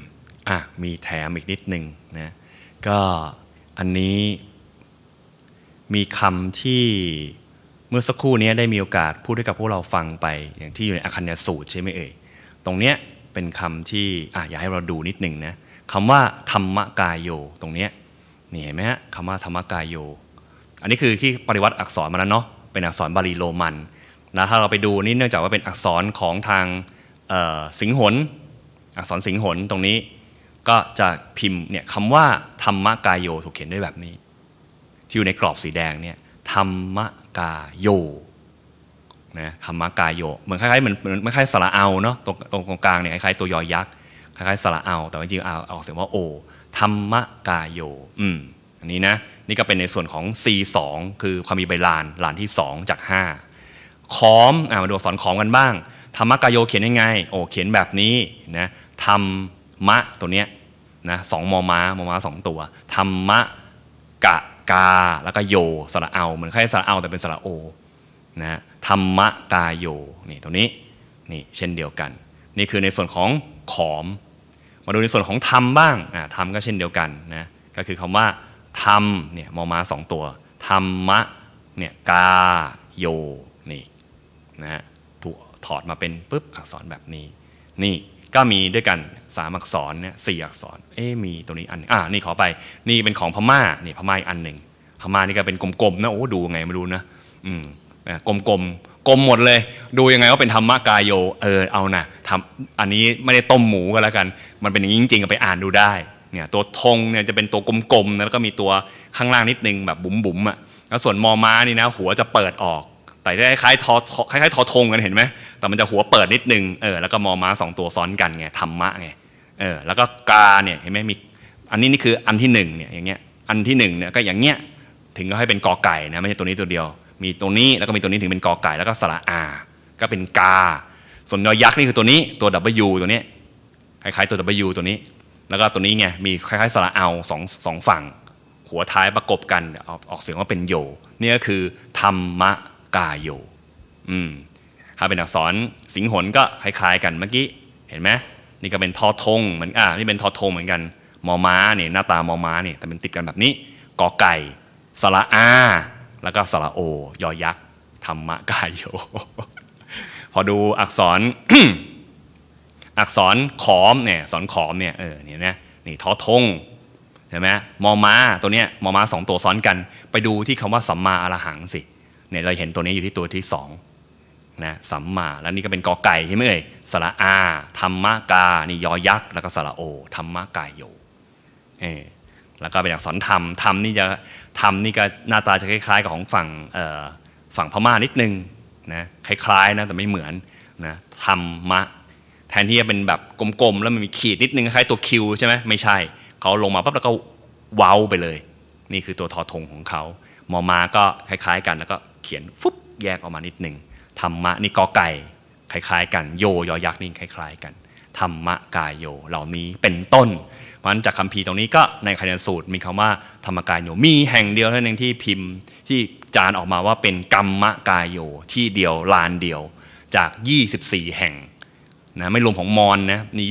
อ่ะ มีแถมอีกนิดหนึ่งนะก็อันนี้มีคำที่เมื่อสักครู่นี้ได้มีโอกาสพูดให้กับพวกเราฟังไปอย่างที่อยู่ในอคัญญสูตร ใช่ไหมเอ่ยตรงเนี้ยเป็นคำที่อ่ะอยากให้เราดูนิดหนึ่งนะคำว่าธรรมกายโยตรงเนี้ยนี่เห็นไหมฮะคำว่าธรรมกายโยอันนี้คือที่ปริวัติอักษรมาแล้วเนาะเป็นอักษรบาลีโรมันนะถ้าเราไปดูนี่เนื่องจากว่าเป็นอักษรของทางสิงหน อักษรสิงหนตรงนี้ ก็จะพิมพ์เนี่ยคำว่าธรรมกายโยถูกเขียนด้วยแบบนี้ ที่อยู่ในกรอบสีแดงเนี่ยธรรมกายโยนะธรรมกายโย เหมือนคล้ายๆเหมือนเหมือนคล้ายสระเอาเนาะตรงตรงกลางเนี่ยคล้ายๆตัวยอยักษ์คล้ายๆสระเอา แต่จริงๆเอาออกเสียงว่าโอธรรมกายโยอืมอันนี้นะนี่ก็เป็นในส่วนของ C2 คือความมีใบลานลานที่ 2 จาก 5คอมอ่ามาดูสอนของกันบ้างธรรมกายโยเขียนยังไงโอเขียนแบบนี้นะธรรมะตัวเนี้ยนะสองมอม้ามอม้าสองตัวธรรมะกะกา แล้วก็โยสระเอา เหมือนคล้ายสระเอาแต่เป็นสระโอนะธรรมกาโยนี่ ตรงนี้นี่เช่นเดียวกัน นี่คือในส่วนของขอม มาดูในส่วนของธรรมบ้างอ่าธรรมก็เช่นเดียวกันนะก็คือคำว่า ธรรมเนี่ยมอมาสองตัวธรรมะเนี่ยกาโยนี่นะถูกถอดมาเป็นปุ๊บอักษรแบบนี้ นี่ก็มีด้วยกันสามอักษรเนี่ยสี่อักษรเอ๊มีตัวนี้อันอ่านี่ขอไป นี่เป็นของพม่า นี่พม่าอีกอันหนึ่งพม่านี่ก็เป็นกลมๆนะโอ้ดูไงไม่รู้นะอืมกลมๆกกลมหมดเลย ดูยังไงว่าเป็นธรรมกายโยเออ เอานะทำอันนี้ไม่ได้ต้มหมูก็แล้วกัน มันเป็นอย่างนี้จริงๆไปอ่านดูได้ เนี่ย ตัวธงเนี่ยจะเป็นตัวกลมๆ แล้วก็มีตัวข้างล่างนิดนึงแบบบุ๋มๆ อ่ะ แล้วส่วนมอม้านี่นะ หัวจะเปิดออก แต่ได้คล้ายทอคล้ายๆทอธงกันเห็นไหม แต่มันจะหัวเปิดนิดนึง เออ แล้วก็มอม้าสองตัวซ้อนกันไง ธรรมะไง เออ แล้วก็กาเนี่ยเห็นไหมมี อันนี้นี่คืออันที่หนึ่งเนี่ย อย่างเงี้ย อันที่หนึ่งเนี่ยก็อย่างเงี้ย ถึงก็ให้เป็นกอไก่นะไม่ใช่ตัวนี้ตัวเดียวมีตรงนี้แล้วก็มีตัวนี้ถึงเป็นกอไก่แล้วก็สระอาก็เป็นกา ส่วนยอยักษ์นี่คือตัวนี้ตัว W ตัวนี้ คล้ายๆตัว W ตัวนี้แล้วก็ตัวนี้ไงมีคล้ายๆ สระเอาสองสองฝั่ง หัวท้ายประกบกันออกเสียงว่าเป็นโยนี่ก็คือธรรมกาโยอืมถ้าเป็นอักษรสิงหนก็คล้ายๆกันเมื่อกี้เห็นไหมนี่ก็เป็นทอทงเหมือนอ่านี่เป็นทอทงเหมือนกัน มอม้าเนี่ยหน้าตามอม้าเนี่ยแต่เป็นติดกันแบบนี้กอไก่สระอาแล้วก็สระโอ ยอยักษ์ธรรมกายโยพอดูอักษรอักษรขอมเนี่ยสอนขอมเนี่ยเออเนี่ยนะนี่ทอทงเห็นไหมมอมา ตัวเนี้ยมอมาสองตัวซ้อนกัน ไปดูที่คำว่า สัมมาอรหังสิเนี่ยเราเห็นตัวนี้อยู่ที่ตัวที่สองนะสัมมา แล้วนี่ก็เป็นกอไก่ใช่ไหมเอ่ยสระอาธรรมกานี่ยอยักษ์แล้วก็สระโอ ธรรมกายโยเออแล้วก็เป็นอักษรธรรมธรรมนี่จะธรรมนี่ก็หน้าตาจะคล้ายๆกับของฝั่งฝั่งพม่านิดนึงนะคล้ายๆนะแต่ไม่เหมือนนะธรรมะ แทนที่จะเป็นแบบกลมๆแล้วมันมีขีดนิดนึงคล้ายตัวคิวใช่ไหมไม่ใช่เขาลงมาปั๊บแล้วก็เว้าไปเลย นี่คือตัวทอทงของเขามอมาก็คล้ายๆกัน แล้วก็เขียนฟุ๊บแยกออกมานิดนึงธรรมะนี่กอไก่คล้ายๆ กันโยยอยักษ์นี่คล้ายๆกันธรรมะกายโยเหล่านี้เป็นต้นพราะฉะนั้นจากคำพีตรงนี้ก็ในขยันสูตรมีคำว่าธรรมกายโยมีแห่งเดียวเท่านั้นที่พิมพ์ที่จานออกมาว่าเป็นกรรมกายโยที่เดียวลานเดียวจาก 24 แห่งนะไม่รวมของมอนนะมี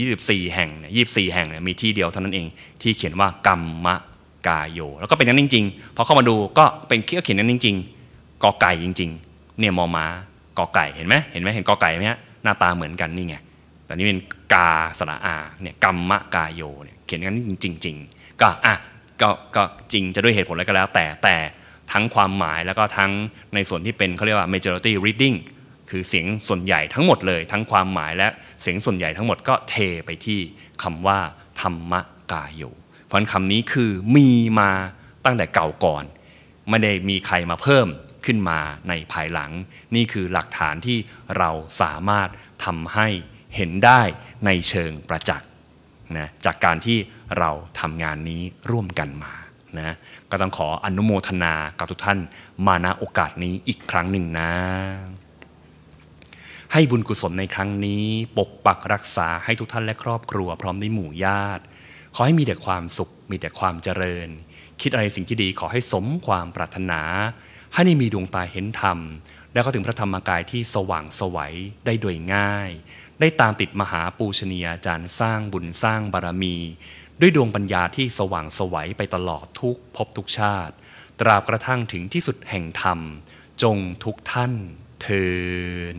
24 แห่งยี่ส24แห่งห่งมีที่เดียวเท่านั้นเอง ที่เขียนว่ากรรมกายโยแล้วก็เป็นนั้นจริงๆพอเข้ามาดูก็เป็นเขียนนั้นจริง ๆกอไก่จริงๆเนี่ยมอม้ากอไก่เห็นไหมเห็นไหมเห็นกอไก่ไหมฮะหน้าตาเหมือนกันนี่ไงแต่นี่เป็นกาสระอาเนี่ยกรรมะกาโยเนี่ยเขียนกันจริงจริงก็อ่ะก็ก็จริงจะด้วยเหตุผลอะไรก็แล้ว แต่แต่ทั้งความหมายแล้วก็ทั้งในส่วนที่เป็นเขาเรียกว่า majority reading คือเสียงส่วนใหญ่ทั้งหมดเลย ทั้งความหมายและเสียงส่วนใหญ่ทั้งหมดก็เทไปที่คำว่าธรรมกาโยเพราะคำนี้คือมีมาตั้งแต่เก่าก่อน ไม่ได้มีใครมาเพิ่มขึ้นมาในภายหลัง นี่คือหลักฐานที่เราสามารถทำให้เห็นได้ในเชิงประจักษ์นะ จากการที่เราทำงานนี้ร่วมกันมานะ ก็ต้องขออนุโมทนากับทุกท่านมาณโอกาสนี้อีกครั้งหนึ่งนะ ให้บุญกุศลในครั้งนี้ ปกปักรักษาให้ทุกท่าน และครอบครัว พร้อมด้วยหมู่ญาติ ขอให้มีแต่ความสุข มีแต่ความเจริญ คิดอะไรสิ่งที่ดี ขอให้สมความปรารถนา ให้ได้มีดวงตาเห็นธรรม แล้วก็ถึงพระธรรมกายที่สว่างสวัยได้โดยง่ายได้ตามติดมหาปูชนียาจารย์สร้างบุญสร้างบารมี ด้วยดวงปัญญาที่สว่างสวัยไปตลอดทุกภพทุกชาติ ตราบกระทั่งถึงที่สุดแห่งธรรม จงทุกท่านเทิน